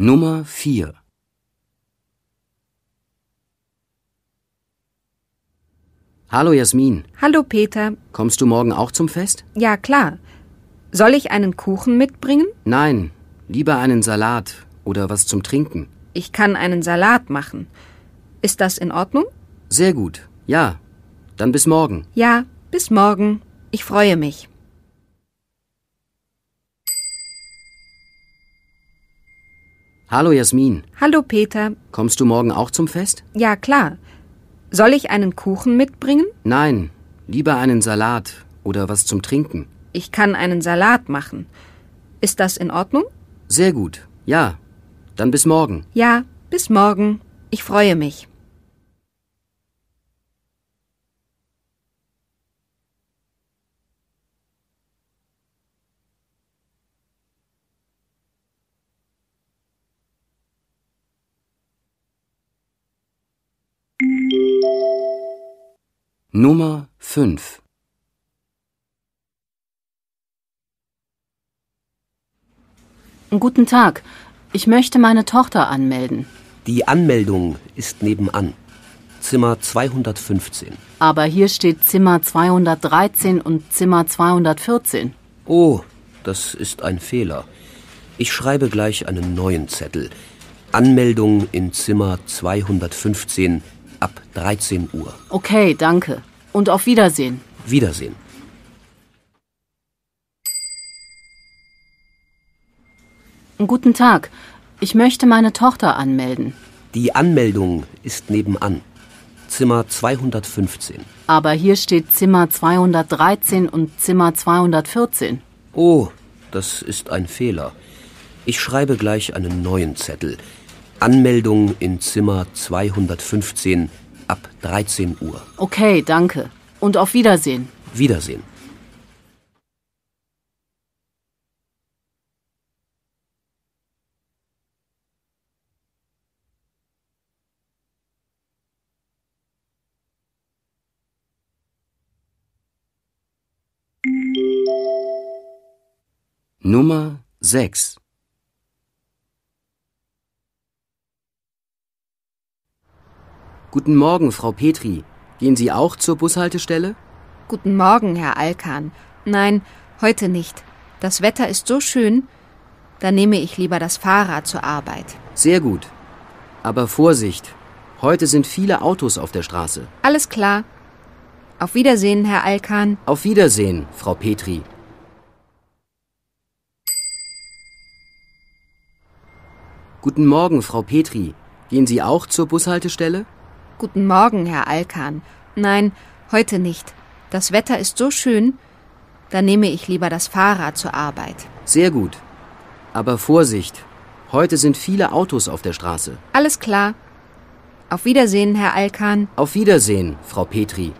Nummer 4 Hallo Jasmin. Hallo Peter. Kommst du morgen auch zum Fest? Ja, klar. Soll ich einen Kuchen mitbringen? Nein, lieber einen Salat oder was zum Trinken. Ich kann einen Salat machen. Ist das in Ordnung? Sehr gut. Ja. Dann bis morgen. Ja, bis morgen. Ich freue mich. Hallo Jasmin. Hallo Peter. Kommst du morgen auch zum Fest? Ja, klar. Soll ich einen Kuchen mitbringen? Nein, lieber einen Salat oder was zum Trinken. Ich kann einen Salat machen. Ist das in Ordnung? Sehr gut. Ja. Dann bis morgen. Ja, bis morgen. Ich freue mich. Nummer 5 Guten Tag. Ich möchte meine Tochter anmelden. Die Anmeldung ist nebenan. Zimmer 215. Aber hier steht Zimmer 213 und Zimmer 214. Oh, das ist ein Fehler. Ich schreibe gleich einen neuen Zettel. Anmeldung in Zimmer 215 ab 13 Uhr. Okay, danke. Und auf Wiedersehen. Wiedersehen. Guten Tag. Ich möchte meine Tochter anmelden. Die Anmeldung ist nebenan. Zimmer 215. Aber hier steht Zimmer 213 und Zimmer 214. Oh, das ist ein Fehler. Ich schreibe gleich einen neuen Zettel. Anmeldung in Zimmer 215 ab 13 Uhr. Okay, danke. Und auf Wiedersehen. Wiedersehen. Nummer 6 Guten Morgen, Frau Petri. Gehen Sie auch zur Bushaltestelle? Guten Morgen, Herr Alkan. Nein, heute nicht. Das Wetter ist so schön, da nehme ich lieber das Fahrrad zur Arbeit. Sehr gut. Aber Vorsicht. Heute sind viele Autos auf der Straße. Alles klar. Auf Wiedersehen, Herr Alkan. Auf Wiedersehen, Frau Petri. Guten Morgen, Frau Petri. Gehen Sie auch zur Bushaltestelle? Guten Morgen, Herr Alkan. Nein, heute nicht. Das Wetter ist so schön, da nehme ich lieber das Fahrrad zur Arbeit. Sehr gut. Aber Vorsicht. Heute sind viele Autos auf der Straße. Alles klar. Auf Wiedersehen, Herr Alkan. Auf Wiedersehen, Frau Petri.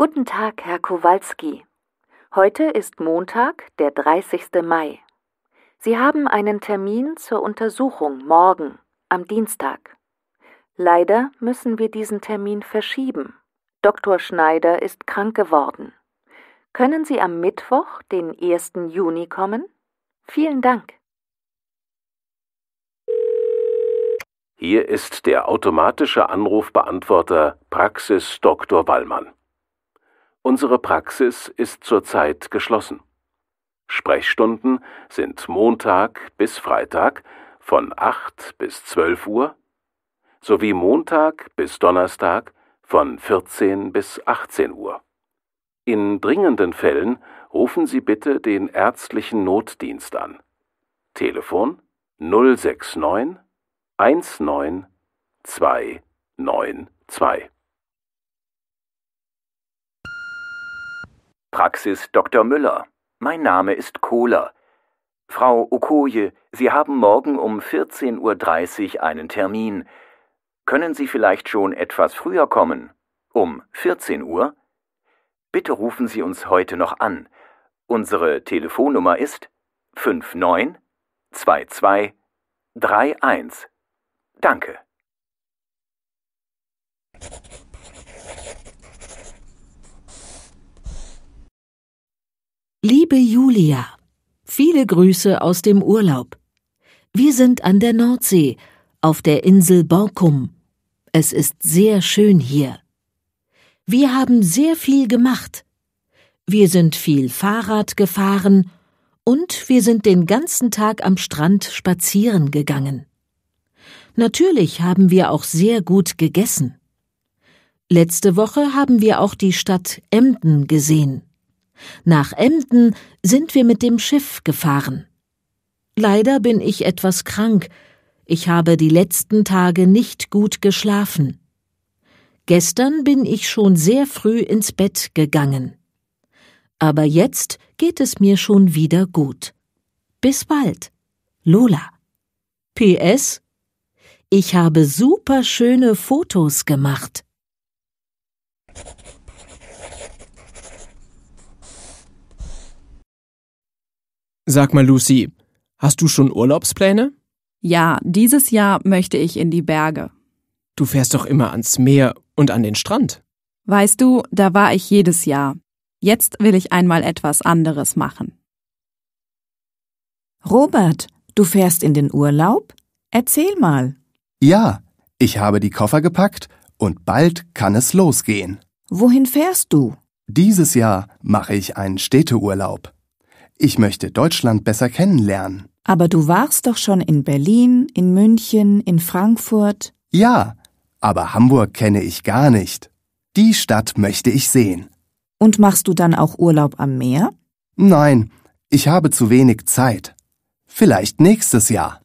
Guten Tag, Herr Kowalski. Heute ist Montag, der 30. Mai. Sie haben einen Termin zur Untersuchung morgen, am Dienstag. Leider müssen wir diesen Termin verschieben. Dr. Schneider ist krank geworden. Können Sie am Mittwoch, den 1. Juni, kommen? Vielen Dank. Hier ist der automatische Anrufbeantworter Praxis Dr. Wallmann. Unsere Praxis ist zurzeit geschlossen. Sprechstunden sind Montag bis Freitag von 8 bis 12 Uhr sowie Montag bis Donnerstag von 14 bis 18 Uhr. In dringenden Fällen rufen Sie bitte den ärztlichen Notdienst an. Telefon 069 19 292. Praxis Dr. Müller. Mein Name ist Kohler. Frau Okoye, Sie haben morgen um 14.30 Uhr einen Termin. Können Sie vielleicht schon etwas früher kommen? Um 14 Uhr? Bitte rufen Sie uns heute noch an. Unsere Telefonnummer ist 59 22 31. Danke. Liebe Julia, viele Grüße aus dem Urlaub. Wir sind an der Nordsee, auf der Insel Borkum. Es ist sehr schön hier. Wir haben sehr viel gemacht. Wir sind viel Fahrrad gefahren und wir sind den ganzen Tag am Strand spazieren gegangen. Natürlich haben wir auch sehr gut gegessen. Letzte Woche haben wir auch die Stadt Emden gesehen. Nach Emden sind wir mit dem Schiff gefahren. Leider bin ich etwas krank. Ich habe die letzten Tage nicht gut geschlafen. Gestern bin ich schon sehr früh ins Bett gegangen. Aber jetzt geht es mir schon wieder gut. Bis bald. Lola. PS. Ich habe super schöne Fotos gemacht. Sag mal, Lucy, hast du schon Urlaubspläne? Ja, dieses Jahr möchte ich in die Berge. Du fährst doch immer ans Meer und an den Strand. Weißt du, da war ich jedes Jahr. Jetzt will ich einmal etwas anderes machen. Robert, du fährst in den Urlaub? Erzähl mal. Ja, ich habe die Koffer gepackt und bald kann es losgehen. Wohin fährst du? Dieses Jahr mache ich einen Städteurlaub. Ich möchte Deutschland besser kennenlernen. Aber du warst doch schon in Berlin, in München, in Frankfurt. Ja, aber Hamburg kenne ich gar nicht. Die Stadt möchte ich sehen. Und machst du dann auch Urlaub am Meer? Nein, ich habe zu wenig Zeit. Vielleicht nächstes Jahr.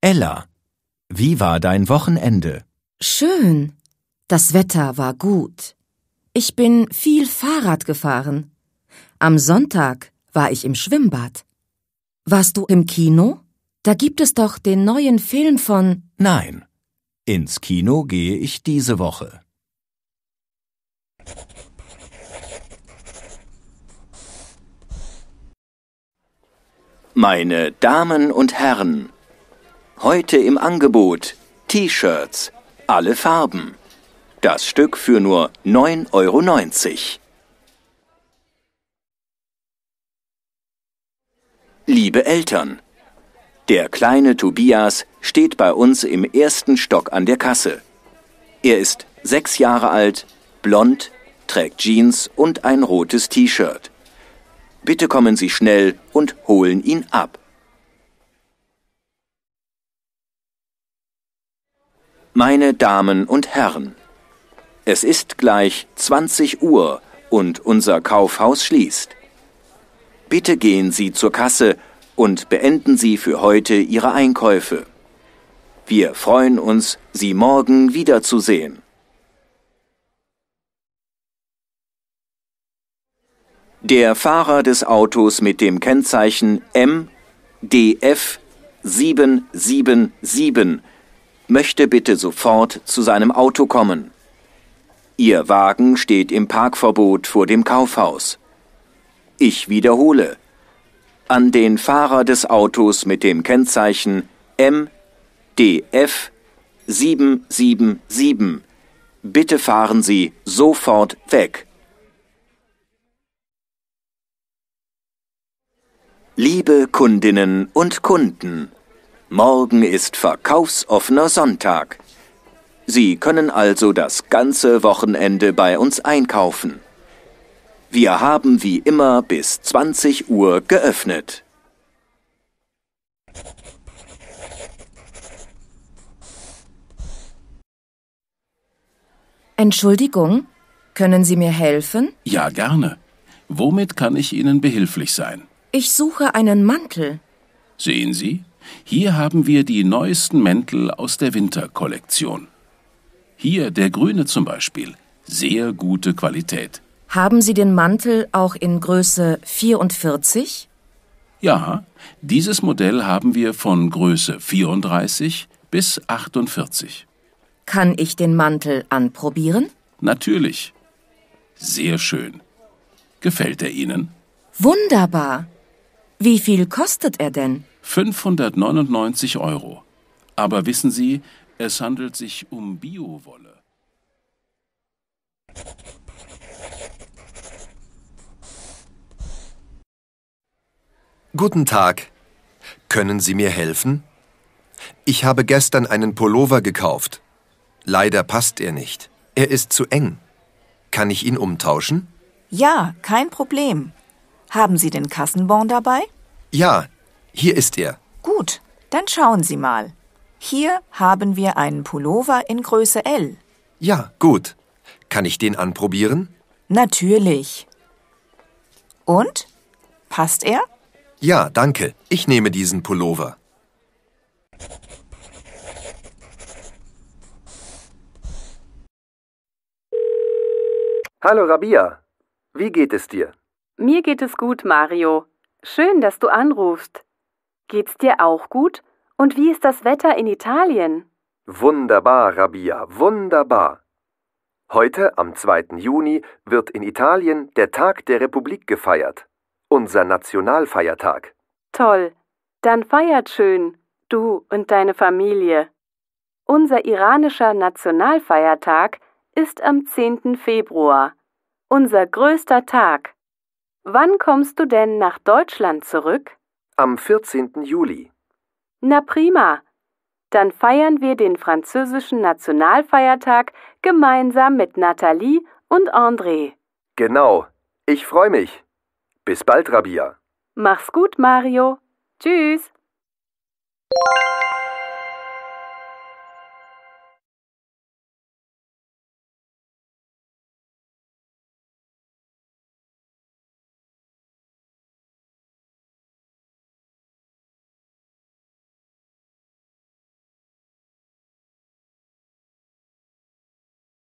Ella, wie war dein Wochenende? Schön. Das Wetter war gut. Ich bin viel Fahrrad gefahren. Am Sonntag war ich im Schwimmbad. Warst du im Kino? Da gibt es doch den neuen Film von. Nein. Ins Kino gehe ich diese Woche. Meine Damen und Herren, heute im Angebot T-Shirts, alle Farben. Das Stück für nur 9,90 Euro. Liebe Eltern, der kleine Tobias steht bei uns im ersten Stock an der Kasse. Er ist sechs Jahre alt, blond, trägt Jeans und ein rotes T-Shirt. Bitte kommen Sie schnell und holen ihn ab. Meine Damen und Herren, es ist gleich 20 Uhr und unser Kaufhaus schließt. Bitte gehen Sie zur Kasse und beenden Sie für heute Ihre Einkäufe. Wir freuen uns, Sie morgen wiederzusehen. Der Fahrer des Autos mit dem Kennzeichen MDF 777 möchte bitte sofort zu seinem Auto kommen. Ihr Wagen steht im Parkverbot vor dem Kaufhaus. Ich wiederhole. An den Fahrer des Autos mit dem Kennzeichen MDF 777. Bitte fahren Sie sofort weg. Liebe Kundinnen und Kunden, morgen ist verkaufsoffener Sonntag. Sie können also das ganze Wochenende bei uns einkaufen. Wir haben wie immer bis 20 Uhr geöffnet. Entschuldigung, können Sie mir helfen? Ja, gerne. Womit kann ich Ihnen behilflich sein? Ich suche einen Mantel. Sehen Sie, hier haben wir die neuesten Mäntel aus der Winterkollektion. Hier der grüne zum Beispiel, sehr gute Qualität. Haben Sie den Mantel auch in Größe 44? Ja, dieses Modell haben wir von Größe 34 bis 48. Kann ich den Mantel anprobieren? Natürlich. Sehr schön. Gefällt er Ihnen? Wunderbar. Wie viel kostet er denn? 599 Euro. Aber wissen Sie, es handelt sich um Biowolle. Guten Tag. Können Sie mir helfen? Ich habe gestern einen Pullover gekauft. Leider passt er nicht. Er ist zu eng. Kann ich ihn umtauschen? Ja, kein Problem. Haben Sie den Kassenbon dabei? Ja, hier ist er. Gut, dann schauen Sie mal. Hier haben wir einen Pullover in Größe L. Ja, gut. Kann ich den anprobieren? Natürlich. Und? Passt er? Ja, danke. Ich nehme diesen Pullover. Hallo Rabia, wie geht es dir? Mir geht es gut, Mario. Schön, dass du anrufst. Geht's dir auch gut? Und wie ist das Wetter in Italien? Wunderbar, Rabia, wunderbar. Heute, am 2. Juni, wird in Italien der Tag der Republik gefeiert unser Nationalfeiertag. Toll. Dann feiert schön, du und deine Familie. Unser iranischer Nationalfeiertag ist am 10. Februar, unser größter Tag. Wann kommst du denn nach Deutschland zurück? Am 14. Juli. Na prima. Dann feiern wir den französischen Nationalfeiertag gemeinsam mit Nathalie und André. Genau. Ich freue mich. Bis bald, Rabia. Mach's gut, Mario. Tschüss.